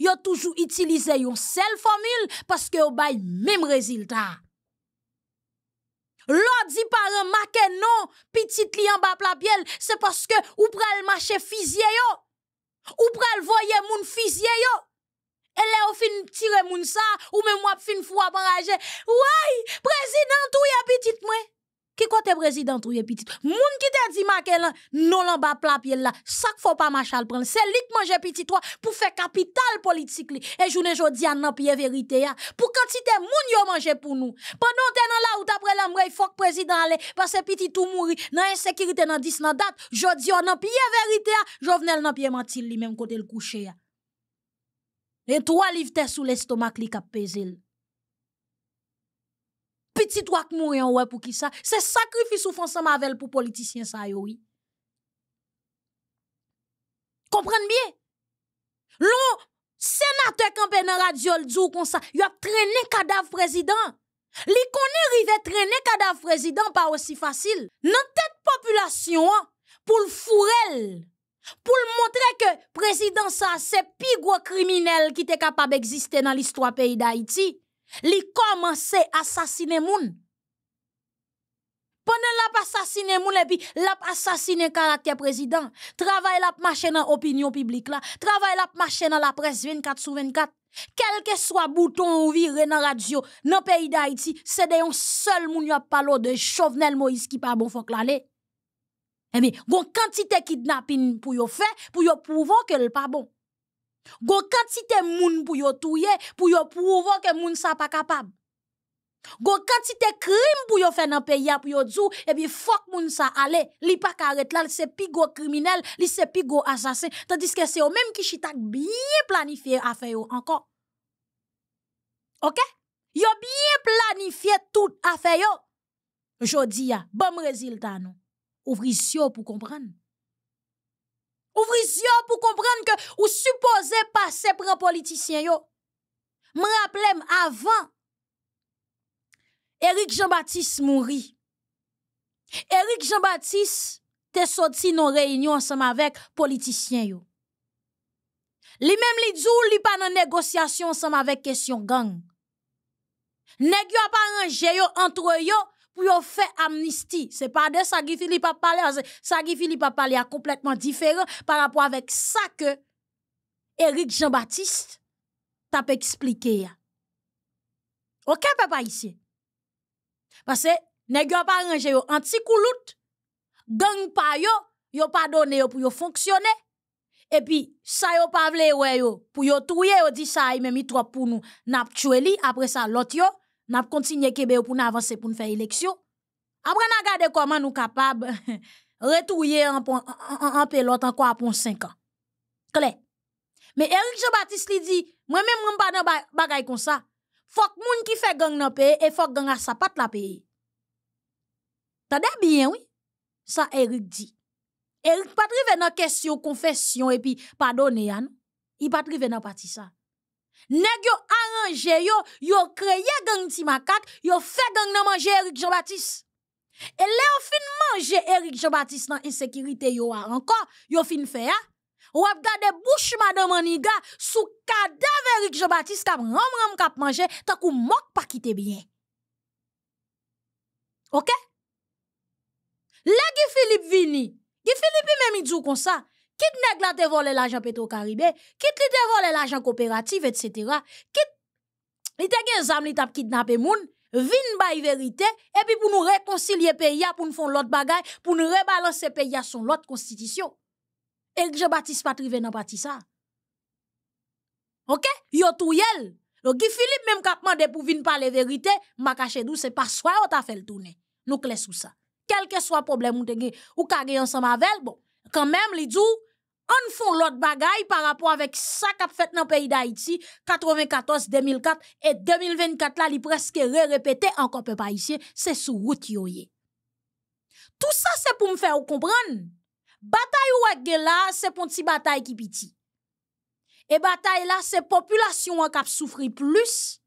A: yo, toujours utilisé yon seule formule parce que au le même résultat. dit par un maquet non, petit li en bas pielle c'est parce que ou pral marché yo, ou pral voye moun yo, elle a au fin tirer moun ça ou même moi fin fou barrage. Oui, président tout y a petite moi. Qui côté président tout y a petite. Moun qui t'a dit Makel non l'en bas plat pied là, ça faut pas machal prendre. C'est lui qui mange petit toi pour faire capital politique li. Et journée jodi a nan pied vérité ya. Pour quantité moun yo manger pour nous. Pendant t'es dans là ou après l'ambre, il faut que président aller parce que petit tout mouri dans insécurité dans 10 nan date, jodi on nan pied vérité ya, Jovenel nan pied mentil li même côté le coucher et trois livres sous l'estomac qui ont pesé. Petit trois qui mourir on pour qui ça? C'est sacrifice ou ma avec pour politicien ça oui. Comprenez bien. L'on sénateur campé dans radio le radio, comme ça, il a traîné cadavre président. Li a rivé traîner cadavre président pas aussi facile. Dans tête population pour le fourrel pour montrer que président ça c'est plus criminel qui était capable d'exister dans l'histoire pays d'Haïti. Li commencé à assassiner moun. Pendant l'a assassiné moun et puis l'a assassiné caractère président. Travail l'a marché dans opinion publique là, travail l'a dans la presse 24 sur 24. Quel que soit bouton ou virer dans radio, dans pays d'Haïti, c'est un seul moun y a parlé de Jovenel Moïse qui pas bon l'aller. Eh bien, gon quantité kidnapping pour yo fait, pour yo prouver que le pas bon. Gon quantité moun pour yo touyer, pour yo prouver que moun sa pas capable. Gon quantité crime pour yo faire dans pays pour yo djou, et eh bien fuck moun sa aller, li pas karet là, c'est pigo criminel, li c'est pigo assassin, tandis que c'est eux même qui chitak bien planifié affaire yo encore. OK? Yo bien planifié toute affaire yo. Jodi a, bon résultat non. Ouvrez-vous pour comprendre. Ouvrez-vous pour comprendre que vous supposez passer pour un politiciens Je me rappelle avant, Eric Jean-Baptiste mourit. Eric Jean-Baptiste te sorti nos réunions ensemble avec politiciens yo. Li même li djou li pa nan négociation ensemble de question gang. Nèg yo pas pas yo entre yo pour fait amnistie. C'est pas de Sagi Philippe a parlé, Sagi Philippe a parlé complètement différent par rapport avec ça que Eric Jean-Baptiste t'a expliqué. OK, papa ici. Parce que, n'est-ce pas arrangé yo anti-couloute, gang pa yo, yo pas donné yo pour fonctionner. Et puis, ça yo pas vle yo, pour yo touye yo dit ça, même trop pour nous, n'a après ça l'autre yo, n'a continué Québec pour avancer pour faire élection. Après, on a regardé comment nous capables retourner en, en, en, en pelote encore pour 5 ans. Claire. Mais Eric Jean-Baptiste lui dit, moi-même, je ne pas dans bagaille comme ça. Faut que moun qui fait gang dans pays et faut que ça à sapat la pays. T'as bien, oui? Ça, Eric dit. Eric pas dans question confession et puis pardonner, ne Il pas dans parti ça nèg yo arrangé yo, yo créé gang ti macaque, yo fait gang nan manger Eric Jean-Baptiste. Et là on fin manger Eric Jean-Baptiste dans insécurité yo ah, encore, yo fin fait ya. Ah. Ou ap gade bouche madame Aniga sous cadavre Eric Jean-Baptiste kap ram ram kap manger tant kou mok pas kite bien. OK? Là Guy Philippe vini. Guy Philippe même il dit comme ça. Qui la te volé l'argent Petro-Caribé, qui li te vole l'argent coopérative, etc. Qui li te gen zam li tap kidnappé moun, vin bay vérité, et puis pour nous réconcilier pays, pour nous faire l'autre bagaille, pour nous rebalancer pays à son l'autre constitution. Et que Jean-Baptiste ne n'a pas ça. OK? Yo tout yel. Donc, Guy Philippe, même quand demandé pour venir parler vérité, ma caché d'où, c'est pas soi ou t'a fait le tourner. Nous clés sous ça. Quel que soit le problème ou te ou ka ensemble avec, bon, quand même, li dou, on fait, l'autre bagaille par rapport ça qu'a fait dans le pays d'Haïti, 94, 2004, et 2024 là, il presque re encore peu peu pas ici, c'est sur Tout ça, c'est pour me faire comprendre. bataille bataille, ou ak là, c'est pour une qui batay Et piti. Et bataille la, c'est population qui a plus,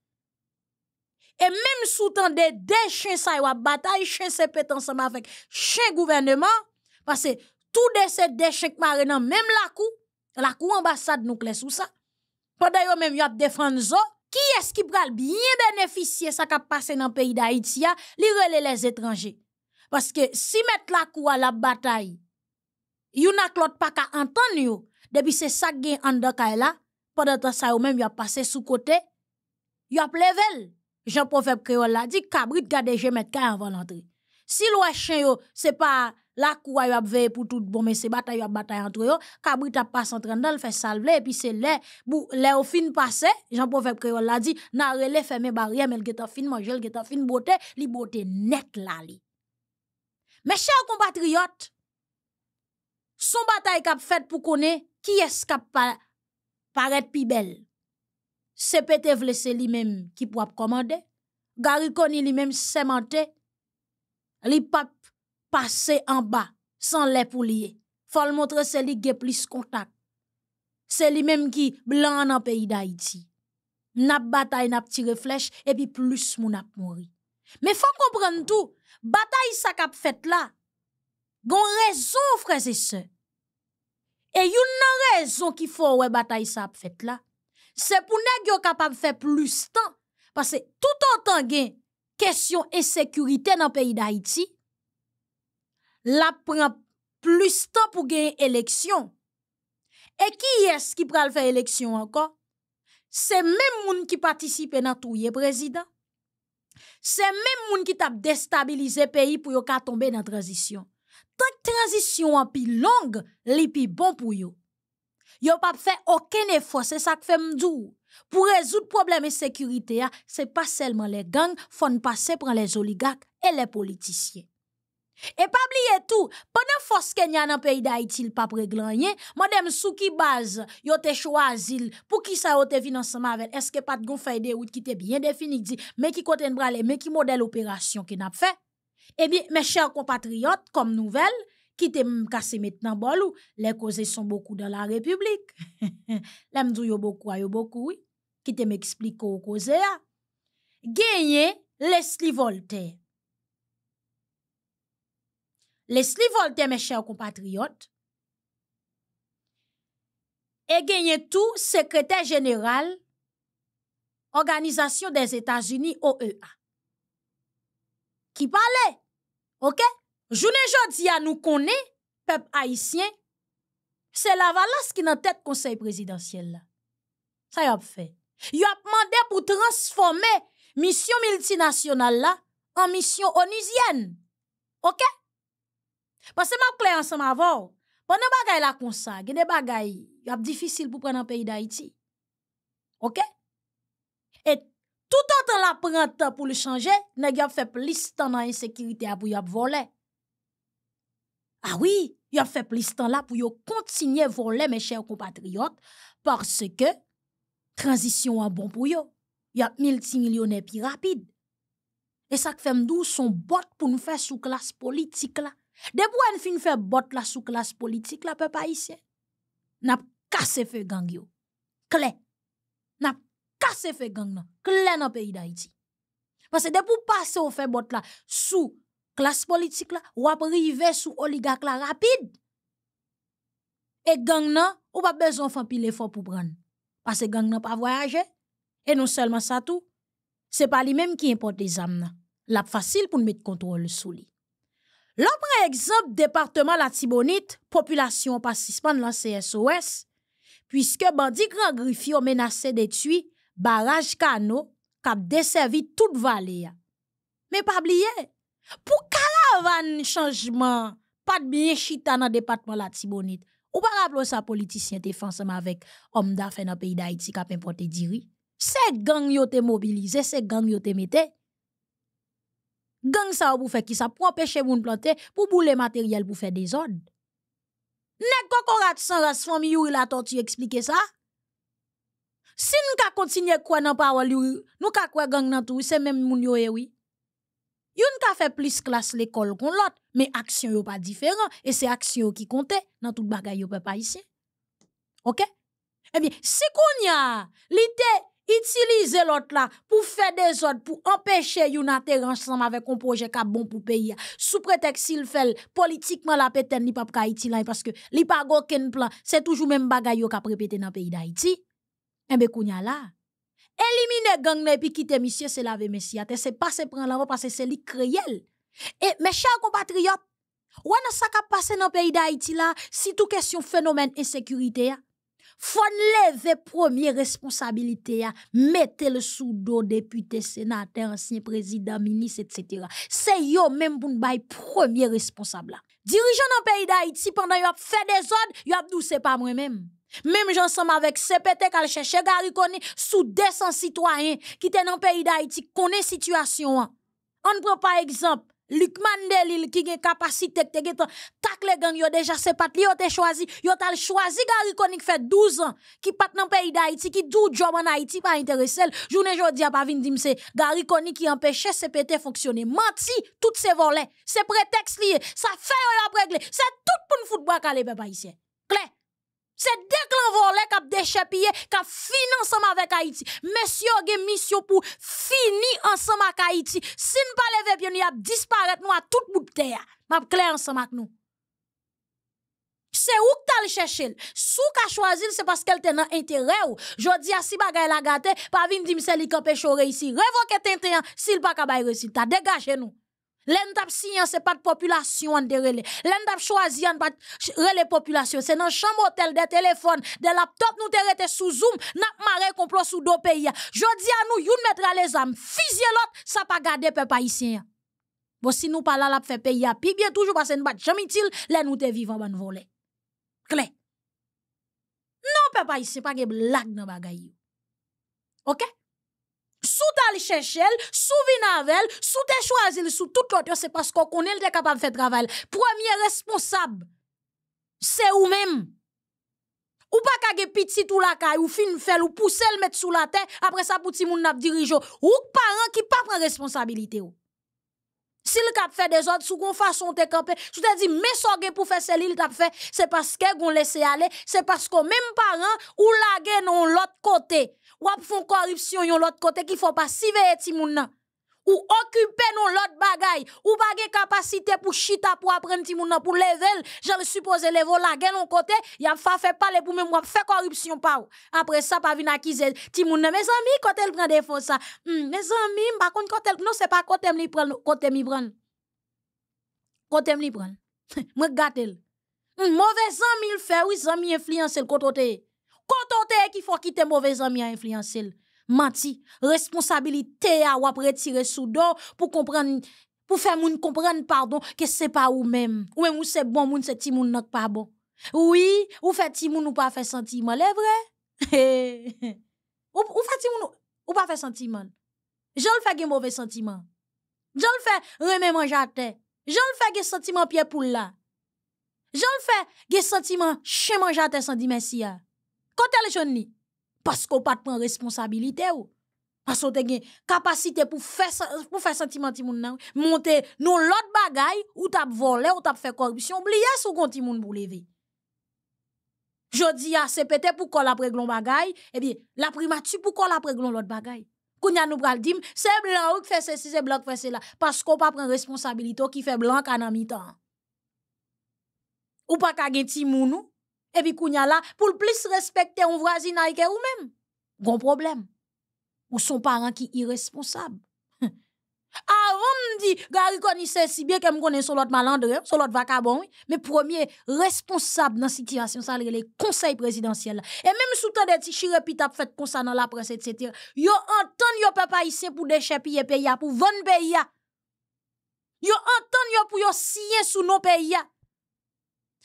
A: Et même sous de de ça ça y a bataille c'est se pet ensemble avec le gouvernement, Parce que tout ces déchets maré dans même la cour, la cour ambassade nous clé sous ça. Pendant yon même yon a défendre qui est-ce qui pral bien bénéficier ça qui passé dans pays d'Haïti, li et les étrangers. Parce que si mettre la cour à la bataille, yon a l'autre pas qu'à entendre depuis c'est ça gain en dedans là, pendant temps ça yon même yon a passé sous côté, y a level. Jean Prophète Créole a dit cabrit gade je mettre avant l'entrée. Si le yo, c'est pas la cour a veillé pour tout bon mais c'est bataille à bataille entre eux cabrit a passé en train d'en faire salver et puis c'est les bou là au fin passé Jean proverbe créole l'a dit n'a relé fermé barrière mais le est fin manger il est fin beauté liberté nette net là les mes chers compatriotes son bataille cap fait pour connaître qui est cap paraît plus belle c'est peut-être pété c'est lui-même qui pourra commander gari koni lui-même s'est menté li pas passer en bas sans les poulier. Faut le montrer c'est lui qui a plus contact. C'est lui même qui blanc dans le pays d'Haïti. N'a bataille n'a tiré flèche et puis plus mon a mouri. Mais faut comprendre tout. Bataille ça qu'a fait là. Gon raison frères et sœurs. Et y a raison qui faut ouais bataille ça fait là. C'est pour nèg yo capable faire plus temps parce que tout autant gain question insécurité dans le pays d'Haïti la prend plus de temps pour gagner élection. Et qui est-ce qui prend faire élection encore? C'est même monde qui participe dans tout le président. C'est même monde qui t'a déstabilisé pays pour tomber tombe dans transition. Tant que transition est longue, li est bon pour vous. Y'a pas fait aucun effort, c'est ça que fait m'dou. Pour résoudre problème de sécurité, ah, c'est pas seulement les gangs, font passer pour les oligarques et les politiciens. Et pas oublier tout, pendant force Kenya dans le pays d'Haïti, il pas réglé rien. Madame Souki base, yo te choisi pour qui ça a été financé avec. Est-ce que pas de gon des routes qui te bien défini dit, mais qui côté les aller, mais qui modèle opération qui a fait Eh bien, mes chers compatriotes, comme nouvelle, qui te m'kase maintenant bolou, les causes sont beaucoup dans la République. Les yo beaucoup, yo beaucoup oui. Qui te m'explique aux causes laissez Leslie Voltaire. Leslie Voltaire, mes chers compatriotes, et Gagné Tout, secrétaire général, organisation des états unis OEA. qui parlait. ok? Joune jodi a nous connaître, peuple haïtien, c'est la est qui tête présidentiel. le Conseil présidentiel. Ça, fait. Il a demandé pour transformer mission multinationale là en mission onusienne. Ok? Parce que ma clé ensemble Pendant que bagay la konsa, gen de bagay ap difisil pou prendre prendre pays d'Haïti, Ok? Et tout autant la prend temps pour le changer, nèg ap fe plus de nan dans l'insécurité pour Ah oui, a fait plus de temps là pour continuer continuer voler mes chers compatriotes parce que transition est bon pour y a multimillionnaire plus rapide. Et ça fait m'dou son bot pour nous faire sous classe politique là. Depou an fin fè bot la sou klas politik la pe pa isye, nap kase fè gang yo. Klen. Nap kase fè gang nan. Klen nan pe yi da iti. Pase depou pase ou fè bot la sou klas politik la, wap rive sou oligak la rapid. E gang nan, ou pa bezon fan pil e fò pou pran. Pase gang nan pa voyaje, e non selman sa tou, se pa li menm ki importe zam nan. La fasil pou nmet kontrol sou li. L'on exemple, département Latibonite, la pas pas dans la CSOS, puisque bandi griffio menacé de menase barrage baraj toute desservi toute vallée. Mais pas oublier, pour caravane changement, pas de bien chita dans de la Tibonite. ou rapport raplo sa politicien avec avec avec homme pays pays le pays d'Haïti qui a diri, cette gang yo été mobilisés, cette gang ont été gang ça pour faire qui ça pour empêcher moun planter pour bouler matériel pour faire des ordres. Nèg kokorat sans race famille Yuri la tortue expliquer ça. Si nous ka continuer quoi dans parole nous ka quoi gang dans tout, c'est même moun yo eh oui. Youn ka fait plus classe l'école qu'on l'autre, mais action yo pas différent et c'est action qui comptait dans tout bagaille pouvez pas ici. OK? Eh bien, si qu'on y a, l'idée utiliser l'autre là pour faire des autres, pour empêcher yon terre ensemble avec un projet qui est bon pour le pays sous prétexte s'il fait politiquement la pétaine ni pas pour Haïti là parce que li pas aucun plan c'est toujours même bagaille qui a répété dans pays d'Haïti et eh ben kounya là éliminer gang et puis quitter monsieur c'est laver messia c'est pas se prendre l'avant parce que c'est li et mes chers compatriotes ou ça a passé dans pays d'Haïti là si tout question phénomène insécurité faut lever première responsabilité à mettre le sous dos député, sénateur, ancien président, ministre, etc. C'est yo même pour nous premier responsable Dirigeant dans le pays d'Haïti, pendant qu'ils a fait des ordres, ils a douce pas moi-même. Même j'ensemble avec CPT qu'elle chercher Gary sous 200 citoyens qui étaient dans pays d'Haïti, connaît situation. On ne prend pas exemple, Luc Mandelil qui a capacité te gen des gang yo déjà se pat li yo te choisi yo tal choisi Gary Konik fait 12 ans qui pat nan pays d'Haïti qui dou job en Haïti pas intéressé journée jodi a pas vinn dim c'est Gary Konik qui empêchait CPT fonctionner menti tout ces volets c'est prétexte lié ça fait yo a régler c'est tout pour football calé peuple ici. clair c'est dès qu'on volés qui ont déchappé, qui finit fini ensemble avec Haïti. Monsieur a une mission pour finir ensemble avec Haïti. Si nous ne levons pas, nous allons disparaître à tout bout de terre. Je suis clair ensemble avec nous. C'est où que tu as cherché Si tu as choisi, c'est parce qu'elle t'a intérêt. Je dis à si bagay la gâté pas venir dire que c'est lui qui a péché ici. Révoquez tes intérêts s'il va pas de résultat. Dégagez-nous. L'endap si pas de population de rele. L'endap pas rele population. C'est dans chambre d'hôtel, de téléphones, de laptops, nous te rete sous zoom, n'a maré complot sous deux pays. Je dis à nous, yon mettra les âmes, ça l'autre, ça pas garder peuple haïtien. Bon, si nous pas là, la fait pays à et bien toujours parce que nous ne pas jamais til, le nous te vivant ban vole. Clé. Non, peuple n'est pas de blague dans Ok? sous ta chercher, sous vinavel, sous tes choisir, sous tout l'autre, c'est parce qu'on connaît le capable de faire travail. Premier responsable, c'est ou même. Ou pas kage petit ou la caille, ou fin fel, ou pousser le mettre sous la terre, après ça, petit moun n'a dirige, ou parent qui pas prend responsabilité ou. Si le cap fait des autres, sous qu'on façon te camper, sous te dit, mais sorge pour faire celle le fait, c'est parce que gon laissé aller, c'est parce que même parent ou lage non l'autre côté ou font fon corruption de l'autre côté ne faut pas s'y veye Ou occuper non l'autre bagay, ou bagay capacité pour chita pour apprendre ti pour level, j'en le suppose level la de l'autre côté, y a fa fait parler pour même faire corruption pa ou. Après ça, pa vin akize ti moun Mes amis, quand elles prennent des fonds ça, hmm, mes amis, par contre, quand elle, non, c'est pas quand elle prend, quand elle prennent. Quand elle prend. Moi, gâte elle. Mm, mauvais ami, il fait, oui, zami influence le côté. Quand qu'il faut quitter mauvais amis à influencer. Menti. Responsabilité à ou après tirer sous dos pour comprendre, pour faire moun comprendre, pardon, que c'est pas ou même. Ou même ou c'est bon moun, c'est ti qui pas bon. Oui, ou fait ti ou pas fait sentiment, le vrai? ou, ou fait ou pas fait sentiment? J'en fais fais mauvais sentiment. J'en le fais remède manger à Je fais un sentiment pied poule là. Je le fais un sentiment chez manger sans dire merci quand est jeune li. Parce qu'on pas de responsabilité ou. Parce qu'on a capacité pour faire pour faire moun monde monter non l'autre bagaille ou t'as volé ou t'as fait corruption. oubliez ce kon ti moun pou Jodi a c'est pété pour pourquoi après l'autre Eh bien, la primature pour kol après l'autre bagay. Kounya nou nous dim, c'est blanc ou qui fait ceci, c'est blanc qui fait cela. Parce qu'on pas de responsabilité ou qui fait blanc à mi temps. Ou pas ka gen ti moun et puis pour le plus respecter un voisin avec ou même gros problème ou son parent qui irresponsable avant me dit gari connaissait si bien que me connais son l'autre malandre son l'autre oui. mais premier responsable dans situation ça les conseil présidentiel et même sous temps des petits chirepita fait concernant la presse etc. yo entendent yo papa ici pour déchapper pays pour vendre pays yo entend yo pour s'y signer sous nos pays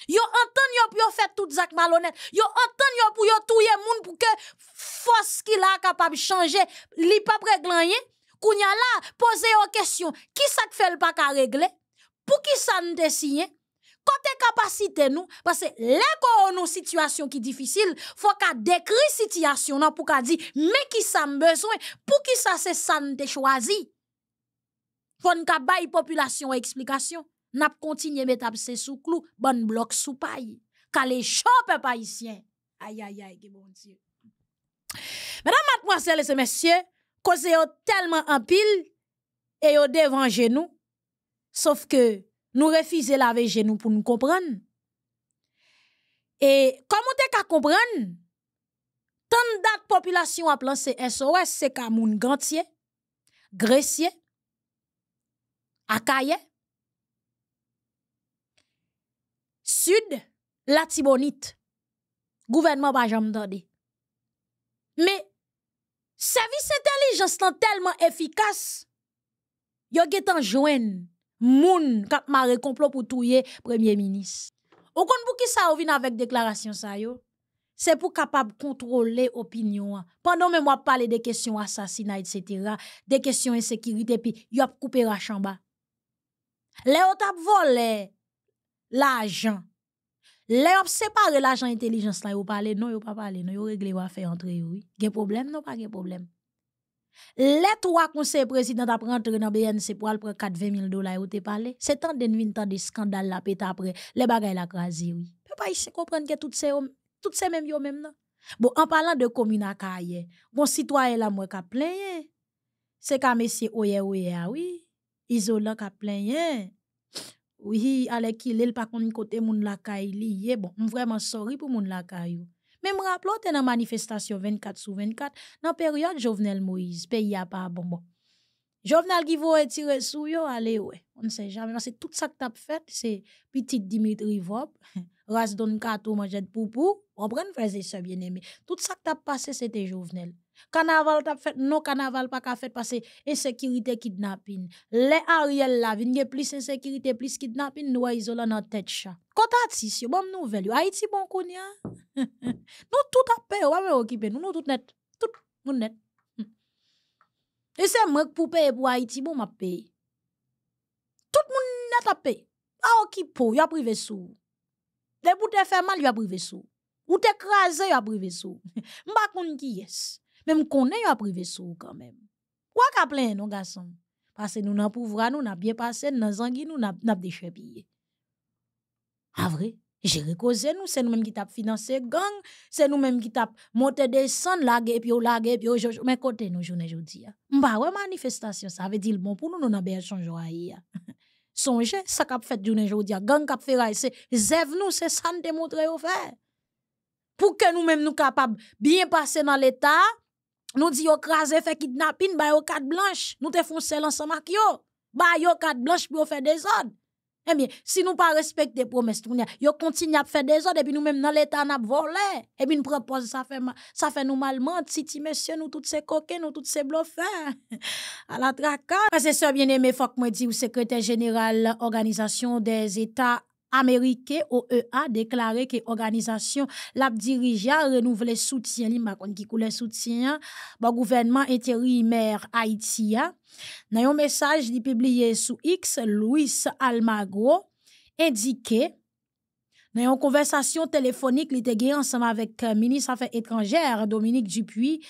A: Yo entend yo pour faire tout zak malhonnête. Yo entend yo pour yo touye moun pour que force qui la capable changer, li pas régler Kounya la, pose yo question, qui ça fait le pas ka régler? Pour qui ça nous dessine? Kote que nou, que le ko nou situation ki difficile, faut ka dekri situation nan pour ka di, mais ki ça besoin Pour ki sa ça san te ait Fwa population bayi population explication Nap sous metab se sou clou, bon sous sou paye. Kale chan aïe Aïe aïe ge bon Dieu. Mesdames mademoiselle, et messieurs koze yo en pile et yo devant genou, sauf que nous la laver genou pour nous comprendre. Et Et te ka tant tant dat population ap lan SOS, C'est ka moun gantye, gresye, akaye, Sud, la Tibonite. Gouvernement pas jamais Mais service intelligence sont tellement efficace. Yo getan joine moun kap mare complot pour touyer premier ministre. Au kon pour qui ça avec déclaration ça yo? C'est pour capable contrôler opinion. Pendant même moi parler des questions assassinat etc., des questions insécurité puis yo a coupé la chambre. Les tap volé l'argent. Les ont séparé l'argent intelligence là, ils parle non, ils pas parlé non, ils réglé ou faire entre oui. Gè problème non pas gè problème. Les trois conseillers présidents après entrer dans BNC pour aller prendre 4 000 dollars, ils te parlé. C'est tant de scandale là, pète après, les bagailles la crasé oui. Peut pas ici comprendre que toutes ces toutes ces mêmes yo même non. Bon, en parlant de commune à bon citoyen là moi qui plein, hein. c'est qu'à monsieur Oye Oye, ah oui, isolant qui plein. Hein. Oui, allez, qui lel pas connu côté moun la liye, bon, vraiment sorry pour moun lakay yo. me rappelle, dans manifestation la manifestation 24 sur 24, dans période Jovenel Moïse, pays a pas bon bon. Jovenel qui vo tirer sou yo, allez, ouais, on sait jamais, jamais, c'est tout ça que t'as fait, c'est petit Dimitri Vop, ras don kato de poupou, et freze bien aimés tout ça que t'as passé, c'était Jovenel. Kanaval ta fèt, nou kanaval pa ka fèt pa se Ensekirite kidnapin Le a riel la vin, gen plis ensekirite plis kidnapin Nou a izola nan tèt chan Kota atis yo, bom nou vel yo Haiti bon koun ya Nou tout apè yo, wame okipè nou, nou tout net Tout, moun net E se mèk poupè pou Haiti bon ma pè Tout moun net apè A okipò, yo aprive sou De pou te fè mal, yo aprive sou Ou te krasè, yo aprive sou Mbakoun ki yes même eu à privé sous quand même. Quoi ka plein non garçon? Parce que nous n'en pouvons, nous n'a bien passé, nous n'en nous n'a pas déchirpillé. Ah vrai? J'ai recosé nous, c'est nous-mêmes qui tap financé gang, c'est nous-mêmes qui tap monté descendre, et puis au oh, lagé, puis au oh, Mais côté nous, je ne dis pas. Hein, ouais, manifestation, ça veut dire bon pour nous, nous n'a bien changé Songez, ça kap fait journée journée, hein, gang fait ça. c'est nous, c'est ça nous démontrer au fait. Pour que nous-mêmes nous capables bien passer dans l'État, nous disons craser fait kidnapping, bah yo carte blanche. Nous te font ensemble avec yo. Bah yo carte blanche pour faire des ordres. Eh bien, si nous pas respecter promesses, yo continue à faire des ordres et puis nous même dans l'état n'a volé. Et puis nous propose ça fait ça fait nous mal Si ti monsieur nous toutes ces coquins, nous toutes ces bluffeurs. À la tracade. Parce que bien aimé, faut que moi dit secrétaire général organisation des états Américain, OEA déclaré que organisation l'a dirigé soutien soutien, li makon ki koule le ba intérimaire Haïti hein. a publié un message li publié sous X, Louis Almagro indiqué Dans une conversation téléphonique, li te avec ensemble avec euh, Ministre Affaires étrangères, Dominique Dupuis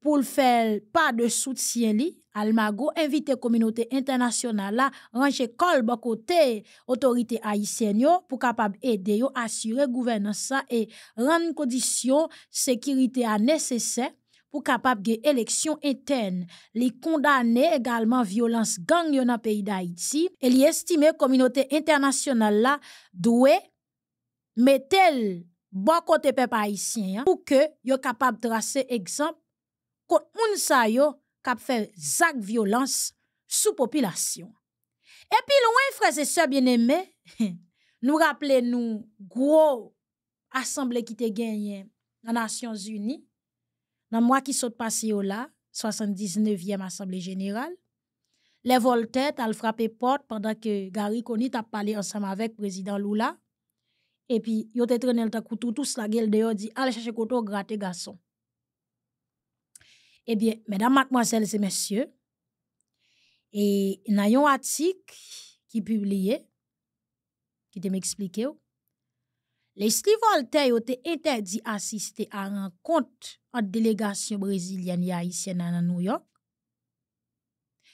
A: pour le faire pas de soutien li, Almago invite communauté internationale à ranger kolb côté autorité haïtienne pour capable aider yo assurer gouvernance et rendre conditions sécurité à nécessaire pour capable de élection internes. Les condamner également violence gang dans le pays d'Haïti et les la communauté internationale là doit mettre bon côté peuple haïtien hein, pour que yo capable tracer exemple kont moun sa yo kap fè zak violence sou loin frères loin sœurs bien aimés nous rappelons-nous gros assemblée qui te genyen nan Nations Unies, dans le ki qui s'est yo la, 79e Assemblée Générale, Les Voltet al frappé porte pendant que Gary Koni parlé parlé ensemble avec président Lula, Et puis, été yo te tout tous la gueule dehors dit allez chercher koto gratter garçon ». Eh bien, mesdames, mademoiselles et messieurs, et un article qui publié, qui te m'explique. Leslie Voltaire été interdit d'assister à une rencontre entre délégation brésilienne et haïtienne à New York.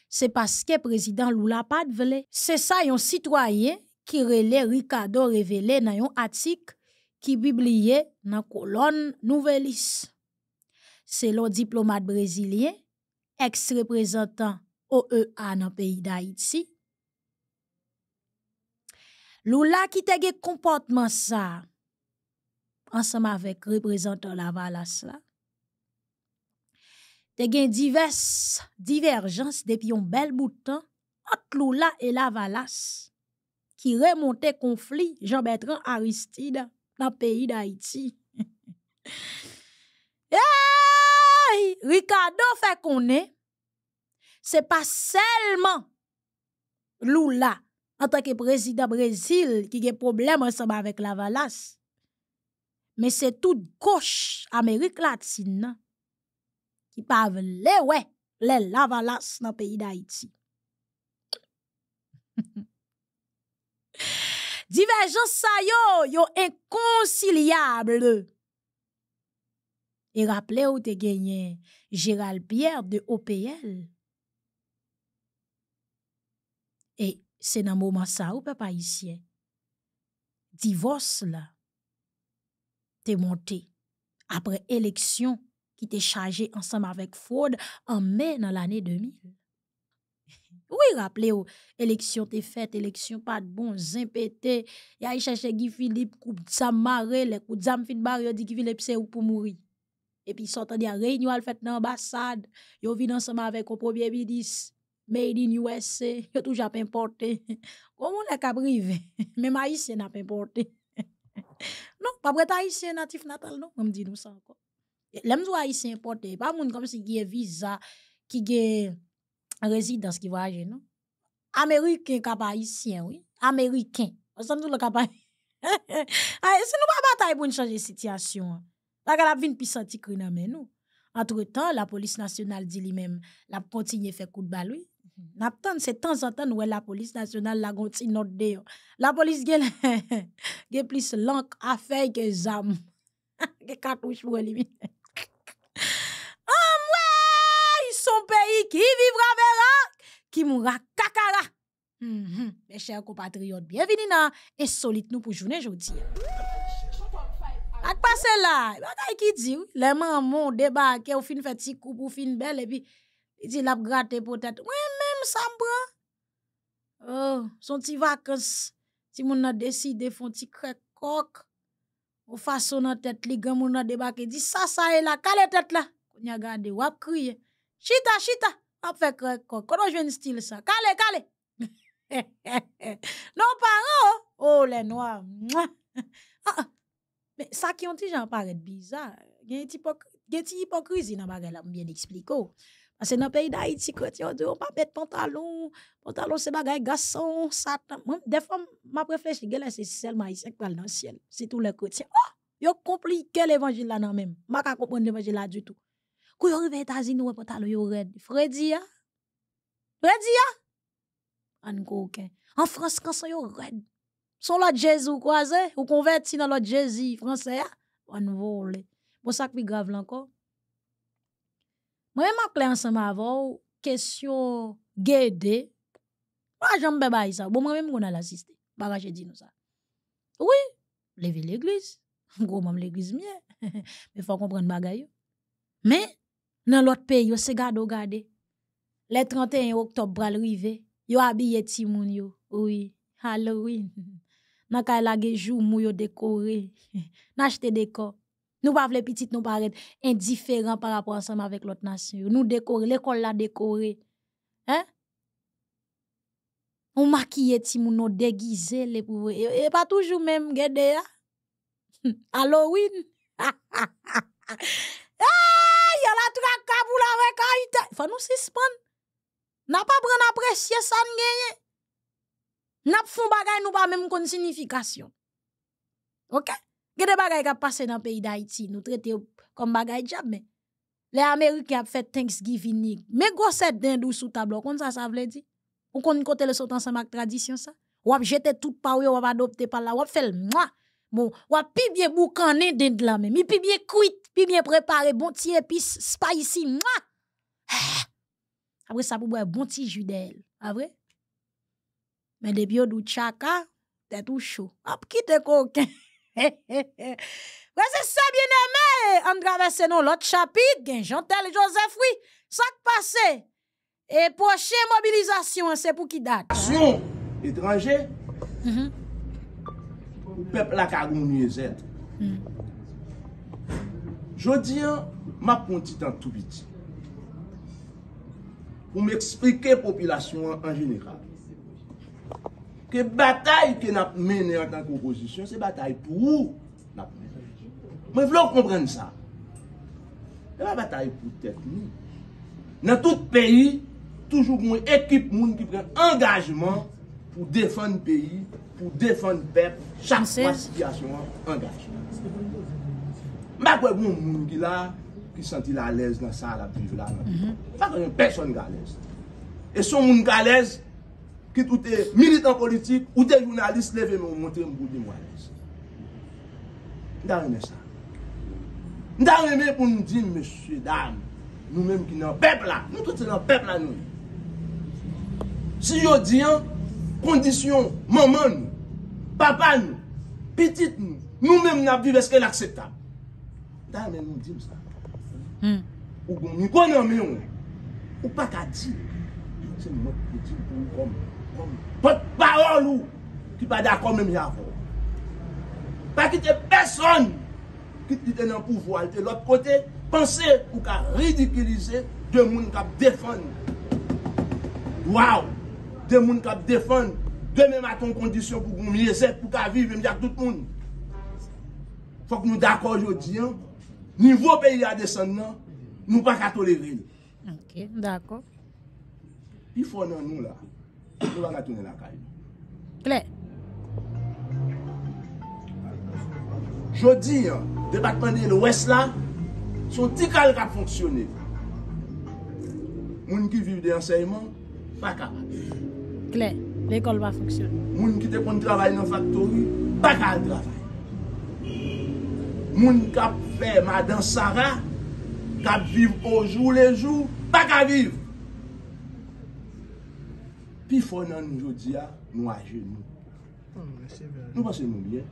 A: C'est parce que le président Lula pas C'est ça, un citoyen qui révélé, Ricardo révélé dans un article qui publié dans la colonne Nouvelle le diplomate brésilien, ex-représentant OEA dans le pays d'Haïti. Lula qui te comportement ça, ensemble avec le représentant Lavalas la. diverses divergences depuis divergences depuis un bel temps entre Lula et Lavalas qui remontait conflit Jean-Bertrand Aristide dans le pays d'Haïti. Ricardo fait qu'on est. C'est pas seulement Lula, en tant que président Brésil, qui a des problèmes ensemble avec la Valas. Mais c'est toute gauche Amérique latine qui parle les eh ouais, les lavalas dans le pays d'Haïti. Divergence sa yo, yo inconciliable et rappelez où te gagné Gérald Pierre de OPL. Et c'est dans moment ça où papa ici. Divorce là. es monté. Après élection qui t'est chargé ensemble avec fraude en mai dans l'année 2000. Oui, rappelez-vous, élection t'est faite, élection pas de bon, zimpété. Y a cherché Guy Philippe, coupe de sa les coups de sa fin a dit Guy Philippe c'est pour mourir et puis ils sortent des réunions à fait dans l'ambassade, yo vit ensemble avec le premier ministre, made in USA, yo tout toujours importé. Comment on est arrivé? Même haïtien n'a pas importé. non, pas vrai haïtien natif natal, non, on me dit nous ça encore. doit haïtien importé, pas monde comme si qui a visa, qui ce résidence qui voyage, non? Américain cap haïtien, oui. Américain. On s'en dit le cap Se c'est nous pas pour changer la situation. La galap vin senti kri na men nou. Entre temps, la police nationale dit lui-même, la continue fait coup de balle. Mm c'est temps en temps, ouais, la police nationale la continue notre de balle. La police gè plus lank à faire que zam. Gè katouche pour lui. Ah, ouais, son pays qui vivra verra, qui mourra kakara. Mhm. Mes chers compatriotes, bienvenue dans Insolite nous pour journée aujourd'hui passé là. Bagay qui dit, les mamans débarqué au fin fait petit coup ou fin belle et puis ils dit l'a gratté peut-être. ouais même ça me prend. Oh, son petit vacances. Si mon a décidé font petit crack coq. Au façon dans tête les gars mon a débarqué dit ça ça est là, calé tête là. On y a gardé, ou a crié. Chita chita, a fait crack coq. Comment je style ça? Calé calé. non parents, oh, oh les noirs. ah, ah. Mais ça qui ont toujours paraît bizarre. Il y a une hypocrisie dans la Parce ekspliko. dans on pantalon, pantalon c'est des gason, satan. fois, ma que c'est seulement se selman isek C'est celle ciel. c'est tout le oh, yo l'évangile là là non ne Ma pas l'évangile l'évangile là du tout. Quand yo arrive aux états yo red. Freddy. Hein? Freddy. Hein? France, yo red. Son lot Jésus ou croisé, ou converti dans l'autre Jésus français, ah? on vole. bon ça qui grave encore. Moi, je clé ensemble avant, question guédé. Moi, j'aime bien ça. Bon, moi-même, on a l'assisté. Bah, bah, j'ai dit nous ça. Oui, lever l'église. Gros, même l'église mieux Mais faut comprendre bagaille. Mais, dans l'autre pays, c'est gade ou gade. Le 31 octobre, bral rive. Yo habille timoun yo. Oui, Halloween. nan kay la jou mou yo dekore, nan décor Nous pas les petites nous paraître indifférents par rapport ensemble avec l'autre nation. Nous décorer l'école la décorer. Hein? On maquille ti moun nous déguiser les pour et, pas toujours même gade hein? Halloween. ah, y a la traque ka avec Haïti. Faut nous suspendre. N'a pas prendre apprécier ça gagner. Nap fon bagay nou pa menm kon signification, Ok? Gade bagay ka pase nan peyi d'Haïti, nou trete kon bagay djab men. les Amerike ap fè Thanksgiving mais gros goset dindou sous tableau. tablo, ça sa sa vle di? Ou kon kote le sotan sa mak tradisyon sa? ap jete tout pa ou ap adopte pa la, ap fèl mwa. Bon, ap pi bie boukane dind la men. Mi pi bie kuit, pi bie prepare, bon ti epis, spicy, mwa. Ah! Après sa pou bwe bon ti judel. vrai? Men debyo dout chaka, tè tou chou. A pkite kouken. Wè se se bienemè, an dravese nou lot chapit, gen jantel josefwi, sak pase, e poche mobilizasyon, se pou ki dat.... etranje, mhm.
D: ou peplak agou mounye mhm. zèd. Jodi, ma pwonti tan tou biti. Ou m'eksplike populasyon an jenekal. batay ki nan menen an tan koupozisyon se batay pou ou nan pou
B: menen
D: mwen vlo kompren sa se ba batay pou teknik nan tout peyi, toujou mwen ekip moun ki pren angajman pou defan peyi, pou defan pep, chak mas kiasyon angajman mwen mwen moun ki la ki senti la lez nan sa la piv la fa kon yon person ga lez e son moun ga lez ki toute militan politik, ou tel jounalist leve men w moun te mbou di mwan. Nda mwen mwen sa. Nda mwen mwen pou nou di m monsi, nda mwen mwen moun moun moun moun moun. Nou mwen mwen mwen moun moun moun moun. Si yo di an, kondisyon maman moun, papa moun, petit moun, hmm. nou mwen mwen moun moun moun moun. Nda mwen mwen moun moun moun moun. Pot pa ou lou ki pa dakon men mi avon Pa kite peson Kit kite nan pouvo Alte lop kote Pense pou ka ridikilize De moun kap defon Waw De moun kap defon Deme maton kondisyon pou kou mye zet pou ka vive Men jak tout moun Fok nou dakon jodi Nivou peyi a desen nan Nou pa katoleri
A: Ok, dakon
D: I fon nan nou la Jodi, euh, debatman de yon wes la, sou ti kal kap fonksyonen. Moun ki viv de anseyman, pa ka.
A: Kler, le kol va fonksyonen. Moun ki te kon trabay nan faktori, pa
D: ka trabay. Moun kap fe madan sara, kap viv o joul le joul, pa ka viv. Pifonan nou jodi a, nou aje oh, nou. Nou panse moun bien.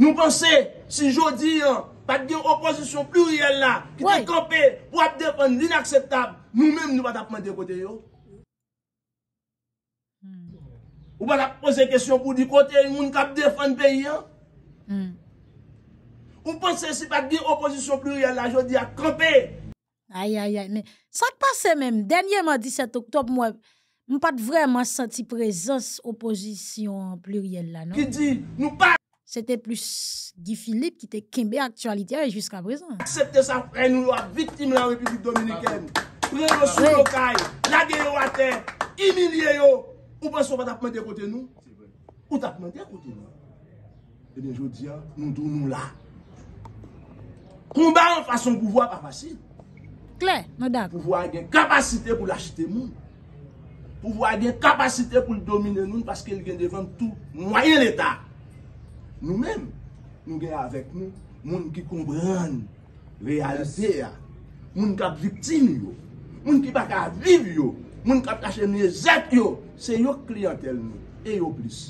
D: Nou panse si jodi an, pat gen oposisyon pluriyen la, ki te kompe, wap defan l'inakseptab, nou menm nou wata pwande kote yo. Hmm. Ou wata pwaze kesyon pou di kote, moun kap defan peyi an. Ou panse si pat gen oposisyon pluriyen la, jodi a
A: kompe. Ayayay, sa te panse menm, denye mandi set oktob mwen, Nou pat vreman sati prezans opozisyon pluriel la nan. Ki di, nou pat... Sete plus Guy Philippe ki te kimbe aktualityen jiska prezant. Asepte sa pre nou la vitime la Republik Dominikene. Preman sou lokaye, lage yo ate,
D: imilye yo. Ou pa sou pa tapmante kote nou? Ou tapmante kote nou? E eh den jodi ya, nou tou nou la. Koumba ou fason pouvoi pa fasil. Kler, nou dak. Pouvoi gen kapasite pou lachite mou. Ou vwa de kapasite pou l domine nou paske l gen devan tou mwayen l etat. Nou men, nou gen avek nou, moun ki koumbran, realzea, moun kap viptimi yo, moun ki baka viv yo, moun kap kache mwen zek yo, se yo kliyantel nou, e yo blis.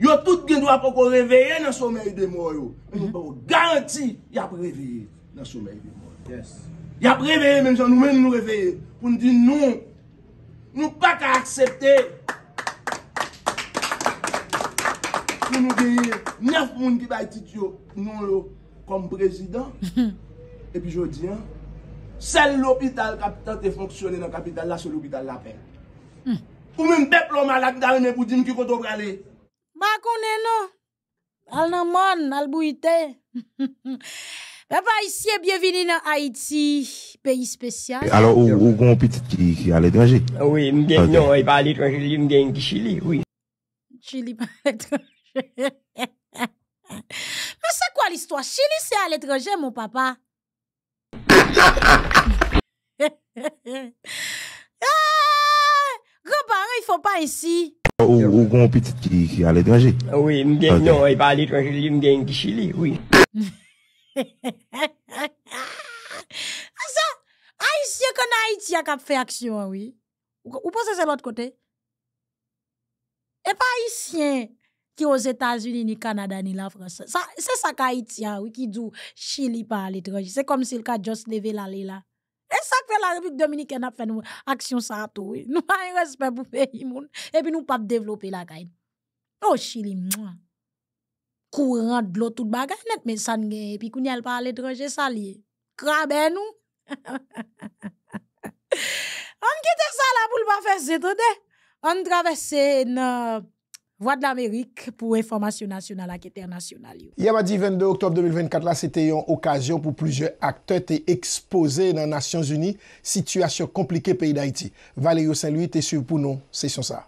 D: Yo tout gen dwa poko reveye nan somay de mou yo, moun mhm. pou garanti yap reveye nan somay de mou yo. Yes. Yap reveye men, moun men nou reveye, pou nou di nou, Nou pa ka aksepte. Nou nou deye nef moun ki bay tit yo nou lo kom prezident. E pi jo di an, sel l'opital kapitan te fonksyone nan kapital la, sel l'opital la pen. Hmm. Ou moun peplouman lak darine pou din ki koto brale.
A: Ma konen nou, al nan moun, al bou ite. ici, bienvenue dans Haïti, pays spécial. Alors, où, est
B: mon petit qui, est à l'étranger? Ah oui, okay. non, il va à l'étranger, il à Chili, oui.
A: Chili, pas à l'étranger. Mais c'est quoi l'histoire? Chili, c'est à l'étranger, mon papa. grand ah! grands il ne faut pas ici.
B: Où est mon petit qui est à l'étranger ah Oui, non, il va à l'étranger, il est à chili, oui.
A: A y siye kon a Haiti a kap fe aksyon oui? Ou pou se se l ot kote? E pa Haitien ki yo Etats-Unis ni Kanada ni la Fransa. Se sak a Haiti a ah, oui ki djou Chili pa alitroji. Se kom si l ka just leve l ale la. E sak fe la Republik Dominik en ap fe nou aksyon sa ato oui. Nou a en respet pou fe y moun. E pi nou pap develope la kayn. O oh, Chili moua. courant de l'eau, tout bagage net, mais ça ne puis qu'on y a pas à l'étranger, ça lié. Krabé nous. on quitte ça là pour le pas faire On traverse une euh, voie de l'Amérique pour information nationale et internationale.
E: Hier, mardi 22 octobre 2024, là, c'était une occasion pour plusieurs acteurs de exposer dans les Nations Unies, situation compliquée pays d'Haïti. Valérie Saint-Louis, t'es sûr pour nous, c'est ça.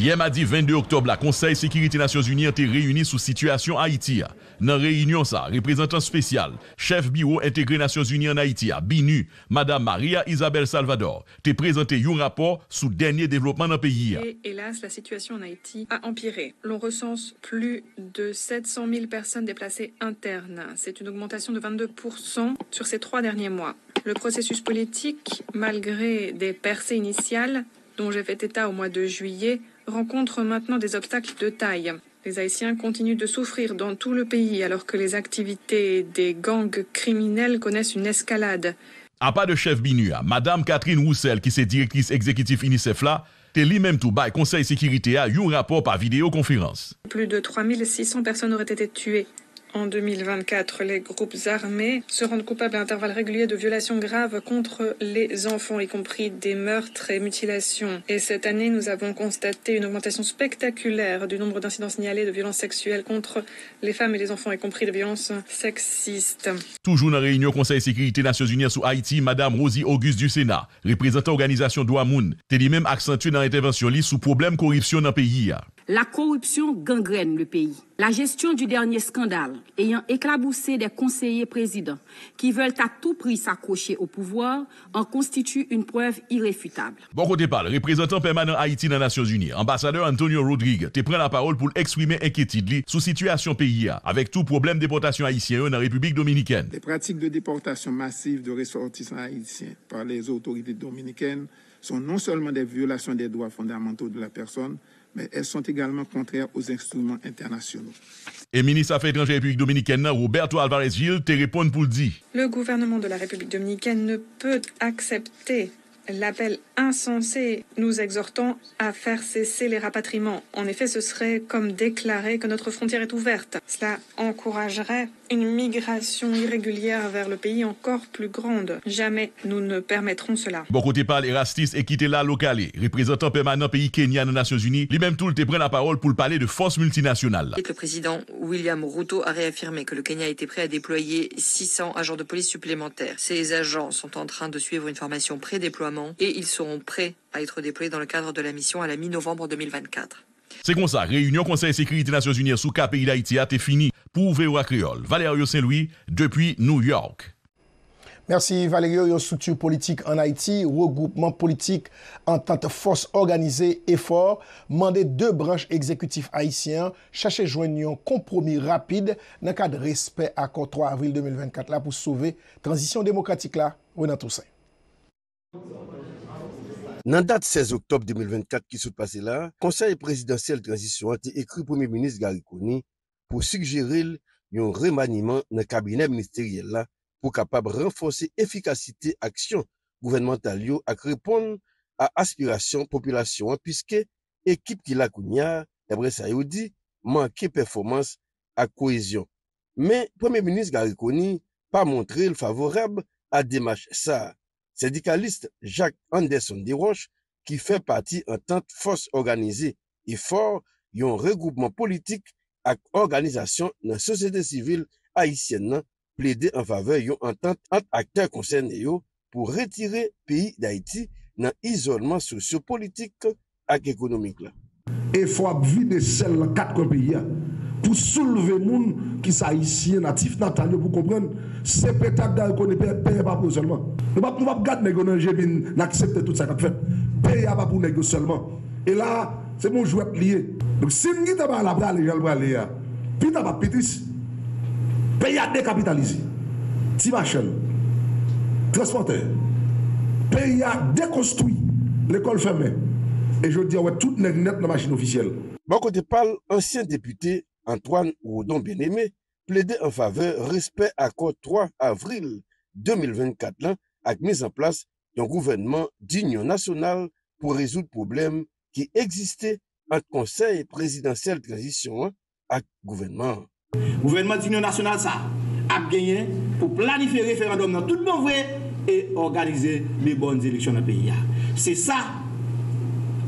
F: Hier mardi 22 octobre, la Conseil Sécurité des Nations Unies été réuni sous situation Haïti. Dans réunion ça, représentant spécial, chef bureau intégré Nations Unies en Haïti, BINU, Madame Maria Isabel Salvador, t'est présenté un rapport sous dernier développement dans pays.
G: Et hélas, la situation en Haïti a empiré. L'on recense plus de 700 000 personnes déplacées internes. C'est une augmentation de 22% sur ces trois derniers mois. Le processus politique, malgré des percées initiales dont j'ai fait état au mois de juillet, rencontrent maintenant des obstacles de taille. Les Haïtiens continuent de souffrir dans tout le pays alors que les activités des gangs criminels connaissent une escalade.
F: À pas de chef Binua, Madame Catherine Roussel, qui est directrice exécutive UNICEF là, Télimem Touba, même tout Conseil Sécurité a eu un rapport par vidéoconférence.
G: Plus de 3600 personnes auraient été tuées en 2024. Les groupes armés se rendent coupables à intervalles réguliers de violations graves contre les enfants, y compris des meurtres et mutilations. Et cette année, nous avons constaté une augmentation spectaculaire du nombre d'incidents signalés de violences sexuelles contre les femmes et les enfants, y compris des violences sexistes.
F: Toujours dans la réunion Conseil de sécurité Nations Unies sous Haïti, Madame Rosie Auguste du Sénat, représentant organisation Douamoun, t'es dit même accentué dans l'intervention sous problème corruption dans le pays. Hein.
A: La corruption gangrène le pays. La gestion du dernier scandale ayant éclaboussé des conseillers présidents qui veulent à tout prix s'accrocher au pouvoir en constitue une preuve irréfutable.
F: Bon côté parle, représentant permanent Haïti dans les Nations Unies, ambassadeur Antonio Rodrigue, te prend la parole pour exprimer inquiétude sous situation pays avec tout problème déportation haïtienne dans la République dominicaine. Les
E: pratiques de déportation massive de ressortissants haïtiens par les autorités dominicaines sont non seulement des violations des droits fondamentaux de la personne, mais elles sont également contraires aux instruments internationaux.
F: Et ministre des Affaires étrangères de la République dominicaine, Roberto Alvarez Gil, te répond pour le dire.
G: Le gouvernement de la République dominicaine ne peut accepter l'appel insensé. Nous exhortant à faire cesser les rapatriements. En effet, ce serait comme déclarer que notre frontière est ouverte. Cela encouragerait une migration irrégulière vers le pays encore plus grande. Jamais nous ne permettrons cela.
F: Bon côté parle et quitter la locale, représentant permanent pays Kenya aux Nations Unies, lui-même tout le te prend la parole pour parler de force multinationale. Le
G: président William Ruto a réaffirmé que le Kenya était prêt à déployer 600 agents de police supplémentaires. Ces agents sont en train de suivre une formation pré-déploiement et ils seront prêts à être déployés dans le cadre de la mission à la mi-novembre 2024.
F: C'est comme ça, réunion Conseil de sécurité Nations Unies sous KPI pays d'Haïti a été finie. Pouvre ou akriol, Valerio Saint-Louis, Depi New York.
E: Merci Valerio, yon soutiou politik an Haiti, Ou ou goupman politik, Antante fos organizé, Effort, mande de branche exekutif haitien, Chache joen yon kompromi rapide, Nan ka de respet akor 3 avril 2024, La pou souve, Transisyon demokratik la, Ou nan tout sa.
B: Nan dat 16 oktob 2024, Ki sout pase la, Konsey presidansel transisyon, Ti ekri pou mi menis Garikouni, pou sugjeril yon remaniman nan kabinet ministeriel la pou kapab renfonsi efikasite aksyon gouvernemental yo ak repon a aspirasyon populasyon an, pwiske ekip ki lakouni a, ebre sa yodi, manke performans ak koizyon. Men, premier-ministre Garikoni pa montre l favoreb a demach sa. Sedikalist Jacques Anderson de Roche, ki fe pati an tant fos organizi e for yon regoupman politik ak organizasyon nan sosyete sivil Haitien nan ple de an fave yon entente ant akter konsen yo pou retire peyi d'Haiti nan izolman sosyo-politik ak ekonomik la. E fwa bvi de sel la kat kon peyi ya pou souleve moun ki sa Haitien natif natan
D: yo pou kompren se petak da yon konen peye pa pou selman. Nou pa pou vap gade negonan je bin naksepte tout sa kak fèp peye pa pou negon selman. E la Se moun jwet liye, nou si mwita ba la bra le jalwa le ya, pita ba petis, peya dekapitalizi, ti vachel, transporte, peya
B: dekostoui, le kol feme, e jwet diya wè tout nèg nèt la vachin ofisyel. Ban kote pal, ansyen depute Antoine Oudon-Benemé, ple de enfave, respect akor 3 avril 2024 lan, ak mèz an plas yon gouvenman di nyon nasyonal pou rezout probleme ki egziste ak konsey prezidansel tranzisyon ak gouvenman. Gouvenman di yon nasyonal sa
D: ap genye pou planife referandom nan tout moun vwe e organize mi bon di leksyon nan peyi ya. Se sa,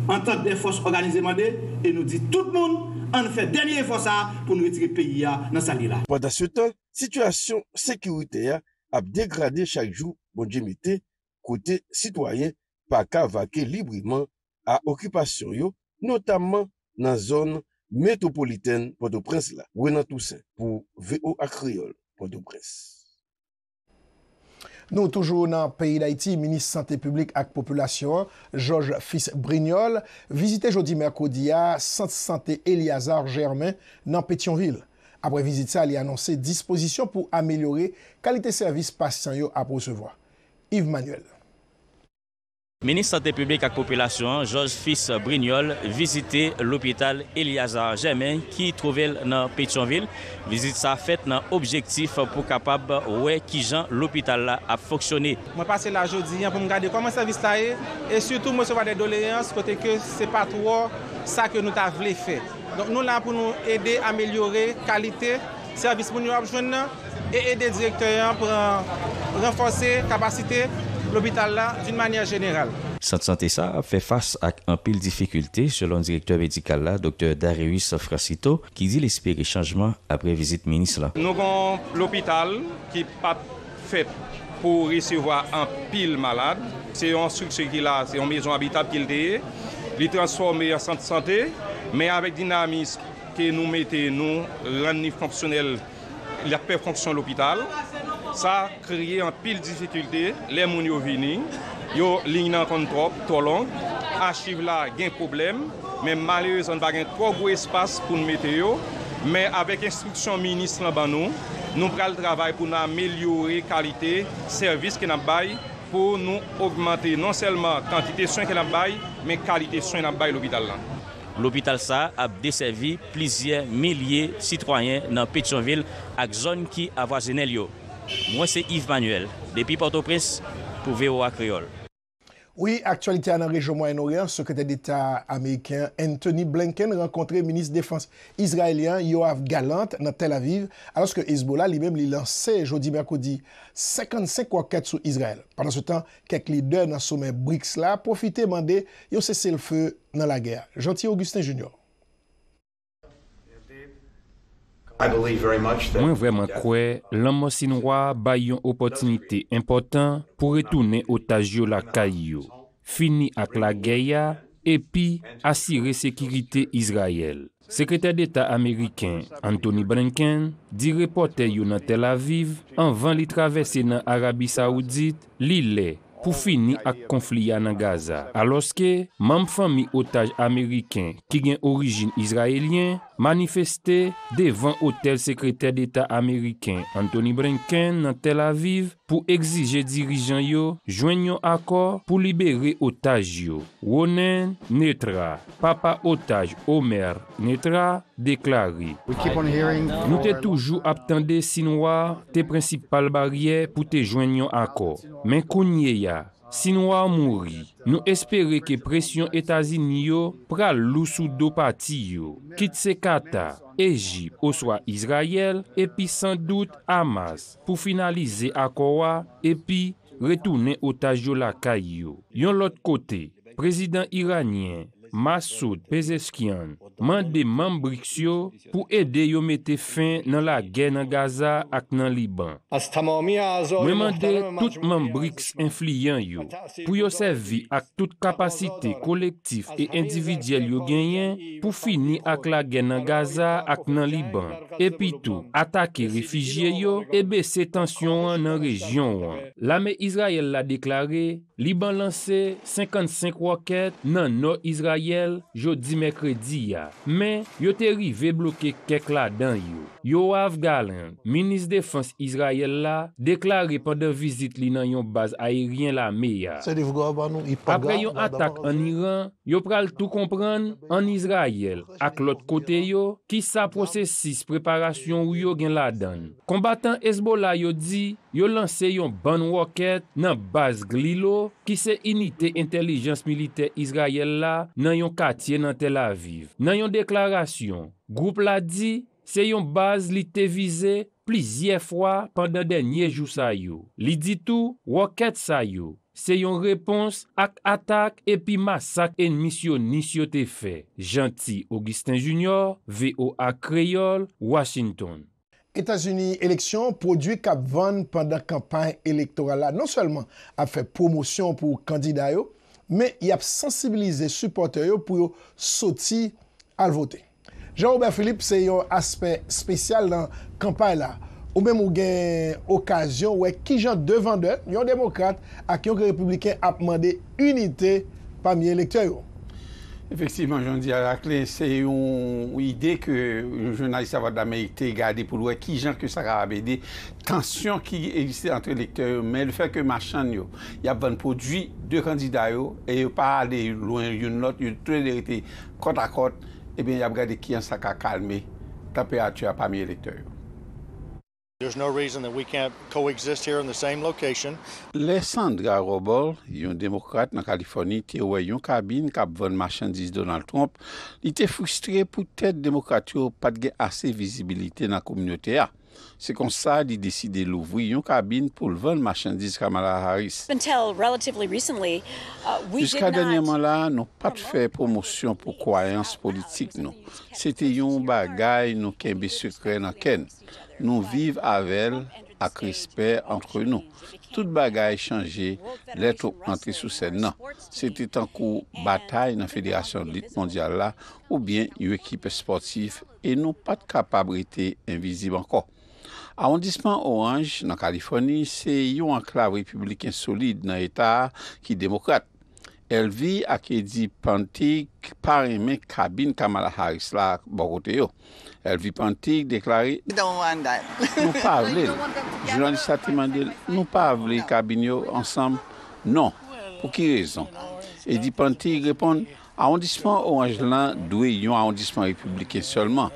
D: an tanke defos organizeman de, e nou di tout
B: moun an
D: fè denye defos sa pou nou etire
B: peyi ya nan sa li la. Pwa da se ton, situasyon sekiwite ya ap degradé chak jou bon di emite kote sitwayen pa ka vake libreman a okupasyon yo, notaman nan zon metropoliten podo prens la. Gwenan tousen pou VO akriol podo prens.
E: Nou toujou nan peyi d'Aiti, Ministre Santé Publik ak Populasyon, Georges Fils-Brignol, vizite jodi-merkodi a Santé Santé Eliazar Germain nan Petionville. Apre vizite sa, li anonsè disposisyon pou amelyore kalite servis pasyant yo aposevoa. Yves Manuel.
C: Ministre sante publik a kopilasyon, Georges Fils Brignol, visite l'opital Eliazar Jermen ki trovel nan Pétionville. Visite sa fète nan objektif pou kapab wè ki jan l'opital la ap foksyone.
H: Mwen pase la jodi, yon pou mwen gade koman servis ta e, e sütou mwen sewa de dole yon, skote ke se pat wò sa ke nou ta vle fè. Nou lan pou nou ede amelyore kalite, servis pou nou ap joun nan, e ede direktor yon pou renfonse kapasite. l'hôpital là d'une manière générale.
C: santé Santé ça fait face à un pile difficultés, selon le directeur médical là, docteur Darius Sofracito, qui dit l'espérer changement après visite ministre là.
I: Nous avons l'hôpital qui n'est pas fait pour recevoir un pile malade. C'est une structure qui là, c'est une maison habitable qu'il est. Il est transformé en centre santé, mais avec dynamisme que nous mettons, nous, rendons fonctionnel, la paix de l'hôpital. Sa kriye an pil difikulte, le moun yo vini, yo ling nan kontrop tolon, achive la gen problem, men maleye zan bagen kwa gwe espas pou nou mete yo, men avek instruksyon minis nan ban nou, nou pral travay pou nan amelyore kalite, servis ke nan bay pou nou augmente non selman kantite suen ke nan bay, men kalite suen nan bay l'hobital lan.
C: L'hobital sa ap deservi plizien milye sitwayen nan Petionville ak zon ki avwazen el yo. Mwen se Yves Manuel, depi Port-au-Prince pou VOA Kriol.
E: Ouye, aktualite anan rejou Moyen-Orient, sekretè d'Etat amèyken Anthony Blinken renkontre minist défense israèlien Yoav Galant nan Tel Aviv aloske Hezbollah li mèm li lanse jodi-merkodi 55 wakèd sou Israel. Panan se tan, kek li dè nan soumen Brixla profite mande yo sese lfe nan la gèr. Gentil Augustin Junior.
G: Mwen vreman kwe,
I: l'anmonsinwa bay yon opotinite important pou retounen otaj yo la kay yo, fini ak la geya, epi asire sekirite Izrael. Sekretèr d'Etat Ameriken Anthony Blinken di repote yo nan Tel Aviv, anvan li travese nan Arabi Saoudite li le pou fini ak konflia nan Gaza. Aloske, mam fami otaj Ameriken ki gen orijin Izraelien, Manifeste devan otel sekreter d'Etat Ameriken Anthony Brinken nan Tel Aviv pou egzije dirijan yo jwenyon akor pou libere otaj yo. Wonen Netra, papa otaj Omer Netra, deklari. Nou te toujou aptande sinwa te prinsipal barye pou te jwenyon akor. Men kounye ya. Sinwa mouri, nou espere ke presyon Etazin yo pral lousou do pati yo. Kitse kata, Ejip, oswa Israel, epi san dout Hamas pou finalize akowa epi retoune otaj yo la kay yo. Yon lot kote, prezident iranien. Masoud Pezeskian mande mambriks yo pou ede yo mete fin nan la gen nan Gaza ak nan Liban. Mwemande, tout mambriks inflian yo pou yo servi ak tout kapasite kolektif e individyel yo genyen pou fini ak la gen nan Gaza ak nan Liban. Epi tou, atake refijye yo e be se tensyon an nan rejyon an. Lame Israel la deklare, li ban lanse 55 waket nan No Israel jodi Mekredi ya. Men, yo teri ve bloke kek la dan yo. Yo av galen, minis defans Israel la, deklare pandan vizit li nan yon baz ayerien la me ya. Apre yon atak an Iran, yo pral tou kompran an Israel. Ak lot kote yo, ki sa prosesis preparasyon ou yo gen la dan. Kombatan Hezbollah yo di, Yo lanse yon ban waket nan baz glilo ki se inite intelijans militer Izrael la nan yon katye nan Tel Aviv. Nan yon deklarasyon, group la di, se yon baz li te vize plizye fwa pandan den nyejou sayo. Li ditou, waket sayo, se yon repons ak atak epi masak en misyon nisyo te fe. Janti Augustin Junior, VOA Kreyol, Washington.
E: Etats-Unis, eleksyon prodwi kap ven pandan kampanj elektoral la. Non selman ap fe promosyon pou kandida yo, men y ap sensibilize supporter yo pou yo soti al vote. Jean-Ober Philippe se yon aspe spesyal dan kampanj la. Ou men mou gen okasyon wè ki jan devande, yon demokrate ak yon republiken ap mande unité pamiye elektor yo.
H: Effectivement, j'en dis à la clé, c'est une idée que le journaliste va la garder pour voir qui genre que ça va tension qui existait entre les électeurs. mais le fait que machin, il y a un produit deux candidats, et pas aller loin une autre, une les côte à côte, et eh bien il y a regardé qui en ça a calmé, température parmi les électeurs.
G: There's no reason that we can't co-exist here in the same location.
H: Lesandre Arobor, yon demokrate nan Kaliforni te woy yon kabine kap von machandise Donald Trump, ite frustre pou tete demokrate yo patge ase vizibilite nan komyote a. Se kon sa di deside louvri yon kabine pou lvan machandise kamala haris.
F: Uh, Juska denye
H: man la nou pat fè promosyon pou kwayans politik nou. Se te yon bagay nou kenbe sekre nan ken. Nou viv avèl akrisper antre nou. Tout bagay chanje leto antre sou sen nan. Se te tankou batay nan Federasyon Lid Mondial la ou bien yon ekip sportif e nou pat kapabrite envizib anko. Aondisman oranj nan Kaliforni, se yon anklav republiken solide nan etat ki demokrate. Elvi ak Edi Pantik paremen kabine Kamala Harris la Bogote yo. Elvi Pantik deklare...
B: Nou pa avle, jounan
H: di sa temande, nou pa avle kabine yo ansam? Non, pou ki rezon? Edi Pantik reponde, aondisman oranj lan dwe yon aondisman republiken solman.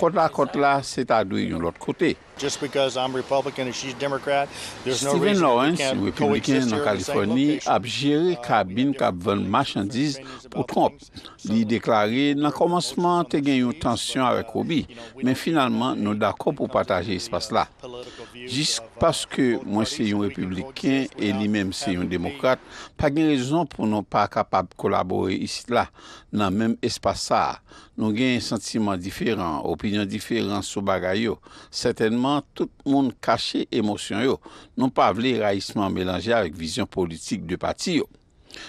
H: Kote la kote la, se ta dwi yon lot kote.
G: Stephen Lawrence, republikan nan Kaliforni,
H: ap jere kabin kap ven machandise pou Trump. Li deklare, nan komanseman te gen yon tansyon avèk obi, men finalman nou d'akop pou pataje espas la. Jisk paske mwen se yon republiken e li menm se yon demokrate, pa gen rezon pou nou pa kapab kolabore isla nan menm espasa. Nou gen yon sentiman diferan, opinyon diferan sou bagay yo. Sertenman, tout moun kache emosyon yo. Nou pa vle rayisman melange avik vizyon politik de pati yo.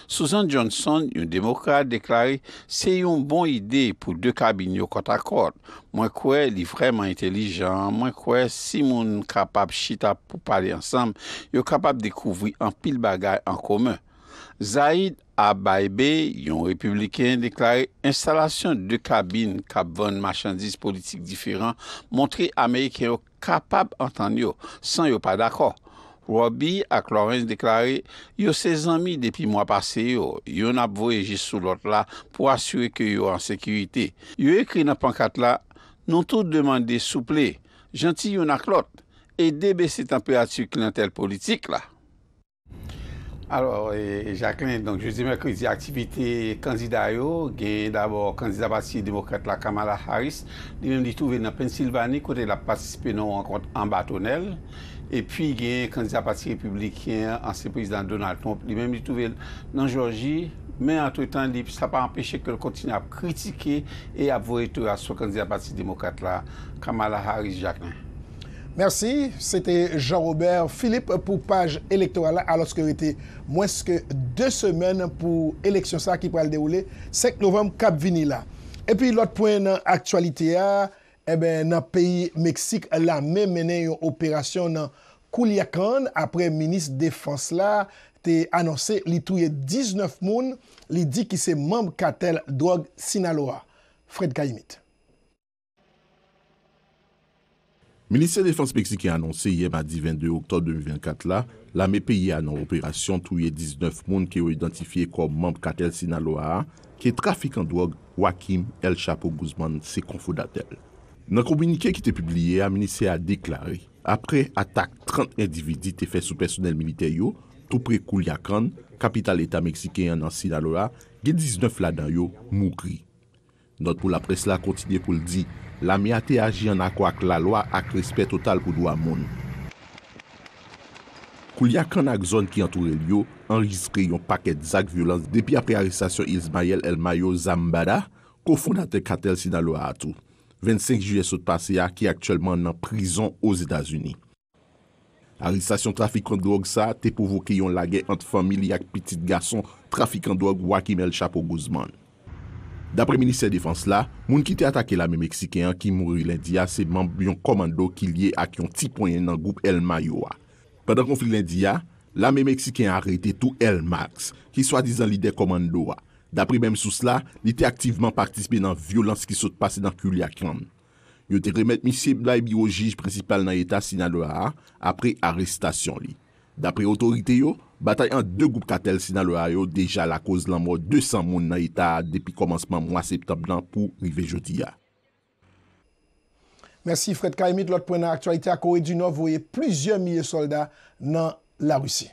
H: Susan Johnson, yon demokrate, deklari, se yon bon ide pou de kabin yo kontakot, mwen kwe li vreman intelijan, mwen kwe si moun kapap chita pou pale ansam, yo kapap dekouvri an pil bagay an komen. Zaid Abaybe, yon republiken, deklari, instalasyon de kabin kapvan machandis politik diferan, montre Amerike yo kapap antan yo, san yo pa d'akot. Robi ak Lorenz deklare, yo se zanmi depi mwa pase yo, yon ap voyeji sou lot la pou asywe ke yo an sekywite. Yo ekri nan pankat la, non tout demande souple, janti yon ak lot, e debe se temperatur klinatel politik la. Alors, e, jac lè, donc je zè mè kredi aktivite kanziday yo, gen d'abord kanzidabat si demokrat la Kamala Harris, di mè di touve nan Pensilvani kote la patispe nou an batonel. E pi gen kandida pati republiken an se prezidan Donald Trump li men li touven nan Georgi. Men an tou tan li, sa pa empeshe ke l kontine ap kritike e ap vore to a sou kandida pati demokrat la Kamala Harris-Jacques nan.
E: Merci, se te Jean-Robert Philippe pou page elektorala al oskerite mwenske 2 semen pou eleksyon sa ki pral deroule 5 novem Kabvini la. E pi lot poen nan aktualite ya... Ah, Eh nan peyi Meksik la me menen yon operasyon nan Kouliakran apre Minis Defans la te anonsen li touye 19 moun li di ki se mamb katel drog Sinaloa. Fred Kaymit.
J: Minis Defans Meksik yon anonsen yem a di 22 oktob 2024 la la me peyi anon operasyon touye 19 moun ki yo identifiye kom mamb katel Sinaloa ki trafik an drog Wakim El Chapo Guzman se konfou datel. Nan komunike ki te pibliye, aminise a deklari, apre atak 30 individi te fe sou personel milite yo, tou pre Kouliakran, kapital eta Meksikeyan nan Sinaloa, gen 19 ladan yo, moukri. Not pou la pres la kontine pou ldi, la mi ate aji an akwa ak la loa ak respe total pou doa moun. Kouliakran ak zon ki antourel yo, an rizkri yon paket zak violans depi apre aristasyon Ismael Elmayo Zambada, koufou nan te katel Sinaloa atou. 25 juye sotpase ya ki aktuelman nan prizon ouz Etasuni. Aristasyon trafik an doge sa te povoke yon lage ant familie ak pitit gason trafik an doge Wakim El Chapo Guzman. Dapre minister defanse la, moun ki te atake lame Meksiken an ki mouri lindiya se mamb yon komando ki liye ak yon ti poyen nan goup El Mayowa. Pendan konflik lindiya, lame Meksiken an arete tou El Max ki swadizan lider komando wa. Dapri menm sou sla, li te aktiveman partisme nan violans ki sote pase nan kyou li akran. Yo te remet misye blay bi yo jij principal nan yeta Sinan Leha apre arestasyon li. Dapri otorite yo, batay an de goup katel Sinan Leha yo deja la koz lan mwo 200 moun nan yeta depi komansman mwa septemblan pou rive jodi ya.
E: Mersi Fred Kaimit, lot pwen nan aktualite akore di nou vweye plizye miye solda nan la russi.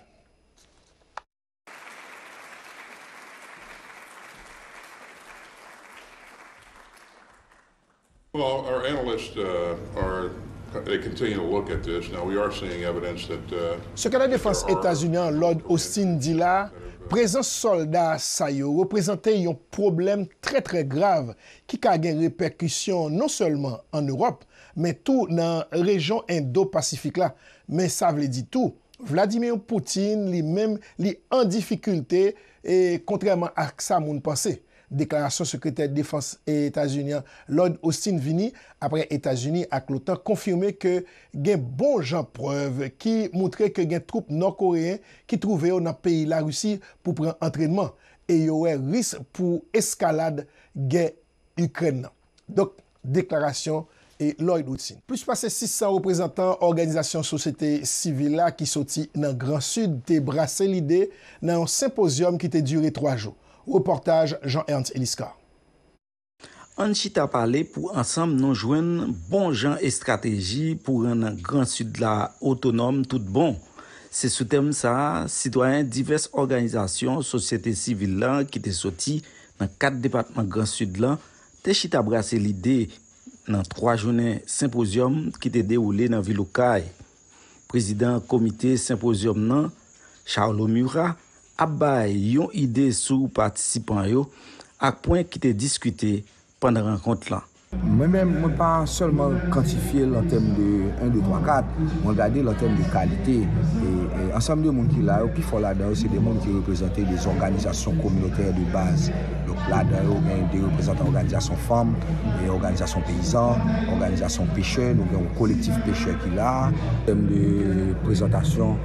E: Se kanal uh, uh, Défense Etats-Union, Lord Austin di non la, prezant soldat Sayo reprezentè yon problem trè trè grav ki ka gen reperkusyon non selman an Europe, men tou nan rejon Indo-Pacifique la. Men sa vle di tou, Vladimir Poutine li men li an difikultè e kontrèman ak sa moun pase. Deklarasyon sekretèr défense et Etats-Unis Lloyd Austin vini apre Etats-Unis ak l'OTAN konfirme ke gen bon jan preuve ki moutre ke gen troupe nor-koreyen ki trouve yo nan peyi la russi pou pren entrenman e yowe ris pou eskalade gen Ukren nan. Dok, deklarasyon et Lloyd Austin. Plus pa se 600 reprezentant, organizasyon, sosete, sivil la ki soti nan Gran Sud te brase lide nan yon simpozyom ki te dure 3 jou. Woportaj, Jean-Ernst Eniska.
C: An chita pale pou ansam nou jwen bon jan estrategi pou ren nan Gran Sud la otonom tout bon. Se sou tem sa, sitwayen divers organizasyon, sosyete sivil lan ki te soti nan kat depatman Gran Sud lan, te chita brase lide nan 3 jounen symposium ki te de oule nan Vilocai. Prezident komite symposium nan, Charles Omura, Abay yon ide sou participan yo akpwen ki te diskute pande renkont lan. Mwen men mwen pa solman kantifiye lantem de 1, 2, 3, 4, mwen gade lantem de kalite. E, e, ansamde mwen ki la yo, pi fola da yo, se de mwen ki reprezente de zorganizasyon komilote de base. Lop la da yo gen de reprezente an organizasyon fom, an e organizasyon peyizan, an organizasyon peche, nou gen ou kolektif peche ki la. Lantem de prezentasyon,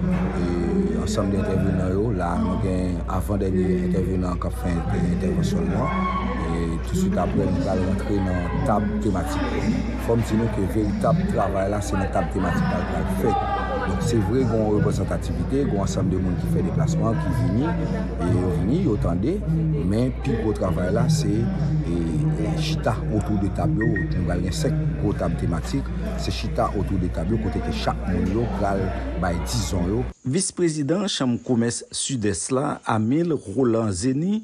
C: ansamde entevi nan yo, la nou gen avan den de entevi nan kapfen, pre entevi solman, Souta pou mwen pral rentre nan tab tematik. Fom zinon ke vey tab travay la, se nan tab tematik pal pa di fek. Se vre yon reprezentativite, yon ansam de moun ki fe deplasman, ki vini, e vini, yotande, men pi go travay la, se chita otou de tab yo, mwen pral rentre nan tab tematik, se chita otou de tab yo, kote ke chak moun yo, pral bay tizon yo. Vice-prezident Chamkomès Sudesla, Amil Roland-Zeni,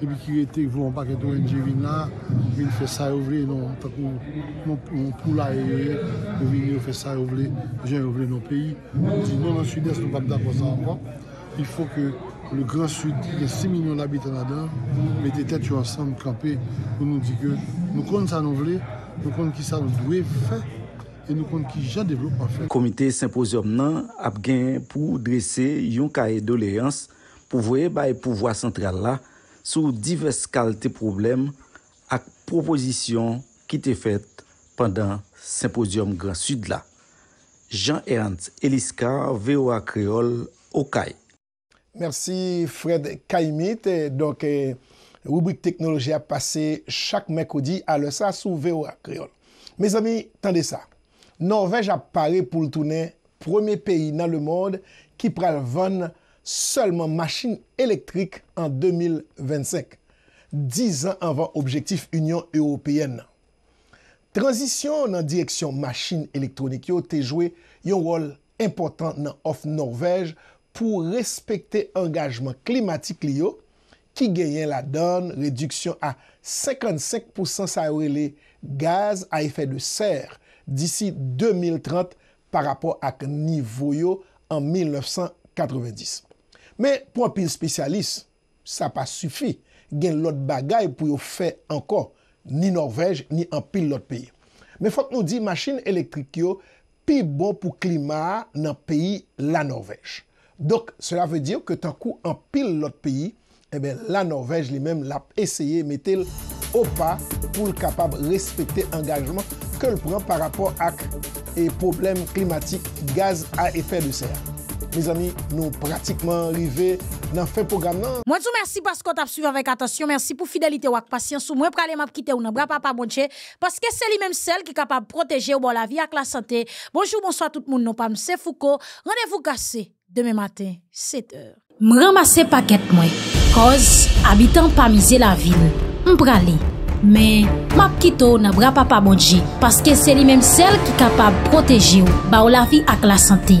E: E bi ki rete voun pa ketou enje vin la, vin fe sa yo vre, nan takou moun pou la eye, vin yo fe sa yo vre, jen yo vre nan peyi. Di nou nan sud-est nou pa pda konsa anpan, il fò ke le gran sud, gen 6 milyon l'abit anadan, mette tet yo ansan moun kampe, moun nou di gen, nou kon sa yo vre, nou kon ki sa yo dwe fe, e nou kon ki ja devlop pa fe.
C: Komite Saint-Posier nan, ap gen pou dresse yon ka e doleans, pou vwe ba e pouvoi sentral la, sou divers kal te problem ak proposisyon ki te fet pandan symposium Grand Sud la. Jean-Ernst Eliska, VOA Creole, Okai.
E: Mersi Fred Kaimit, dok euh, rubrik teknoloji a pase chak Mekodi alesa sou VOA Creole. Mez ami, tan de sa, Norvej a pare pou l'tounen preme peyi nan le mod ki pral vann Seleman machine elektrik an 2025, 10 an anvan objektif Union Européenne. Transisyon nan direksyon machine elektronik yo te jwe yon rol important nan off Norvej pou respekte engajman klimatik li yo, ki genyen la don, redyksyon a 55% sa yorele gaz a efè de ser disi 2030 par apò ak nivou yo an 1990. Men pou an pil spesyalist, sa pa sufi gen lot bagay pou yo fe anko ni Norvej ni an pil lot peyi. Men fok nou di, masin elektrik yo pi bon pou klima nan peyi la Norvej. Dok, sela ve diyo ke tankou an pil lot peyi, e eh ben la Norvej li menm la eseye metel opa pou l kapab respekte engajman ke l pren par rapport ak e problem klimatik gaz a efe de serap. Mez ami nou pratikman rive nan fe program nan
A: Mwen sou mersi paskot ap suvi avek atasyon Mersi pou fidelite wak pasyansou Mwen prale map kite ou nan bra pa pa bondje Paske se li menm sel ki kapab proteje ou ba ou la vi ak la sante Bonjour, bonsoit tout moun nou Pamse Fouko, randevou kase Deme matin, 7 Mwen ramase paket mwen Koz, abitan pa mize la vil Mwen prale, men Map kite ou nan bra pa pa bondje Paske se li menm sel ki kapab proteje ou Ba ou la vi ak la sante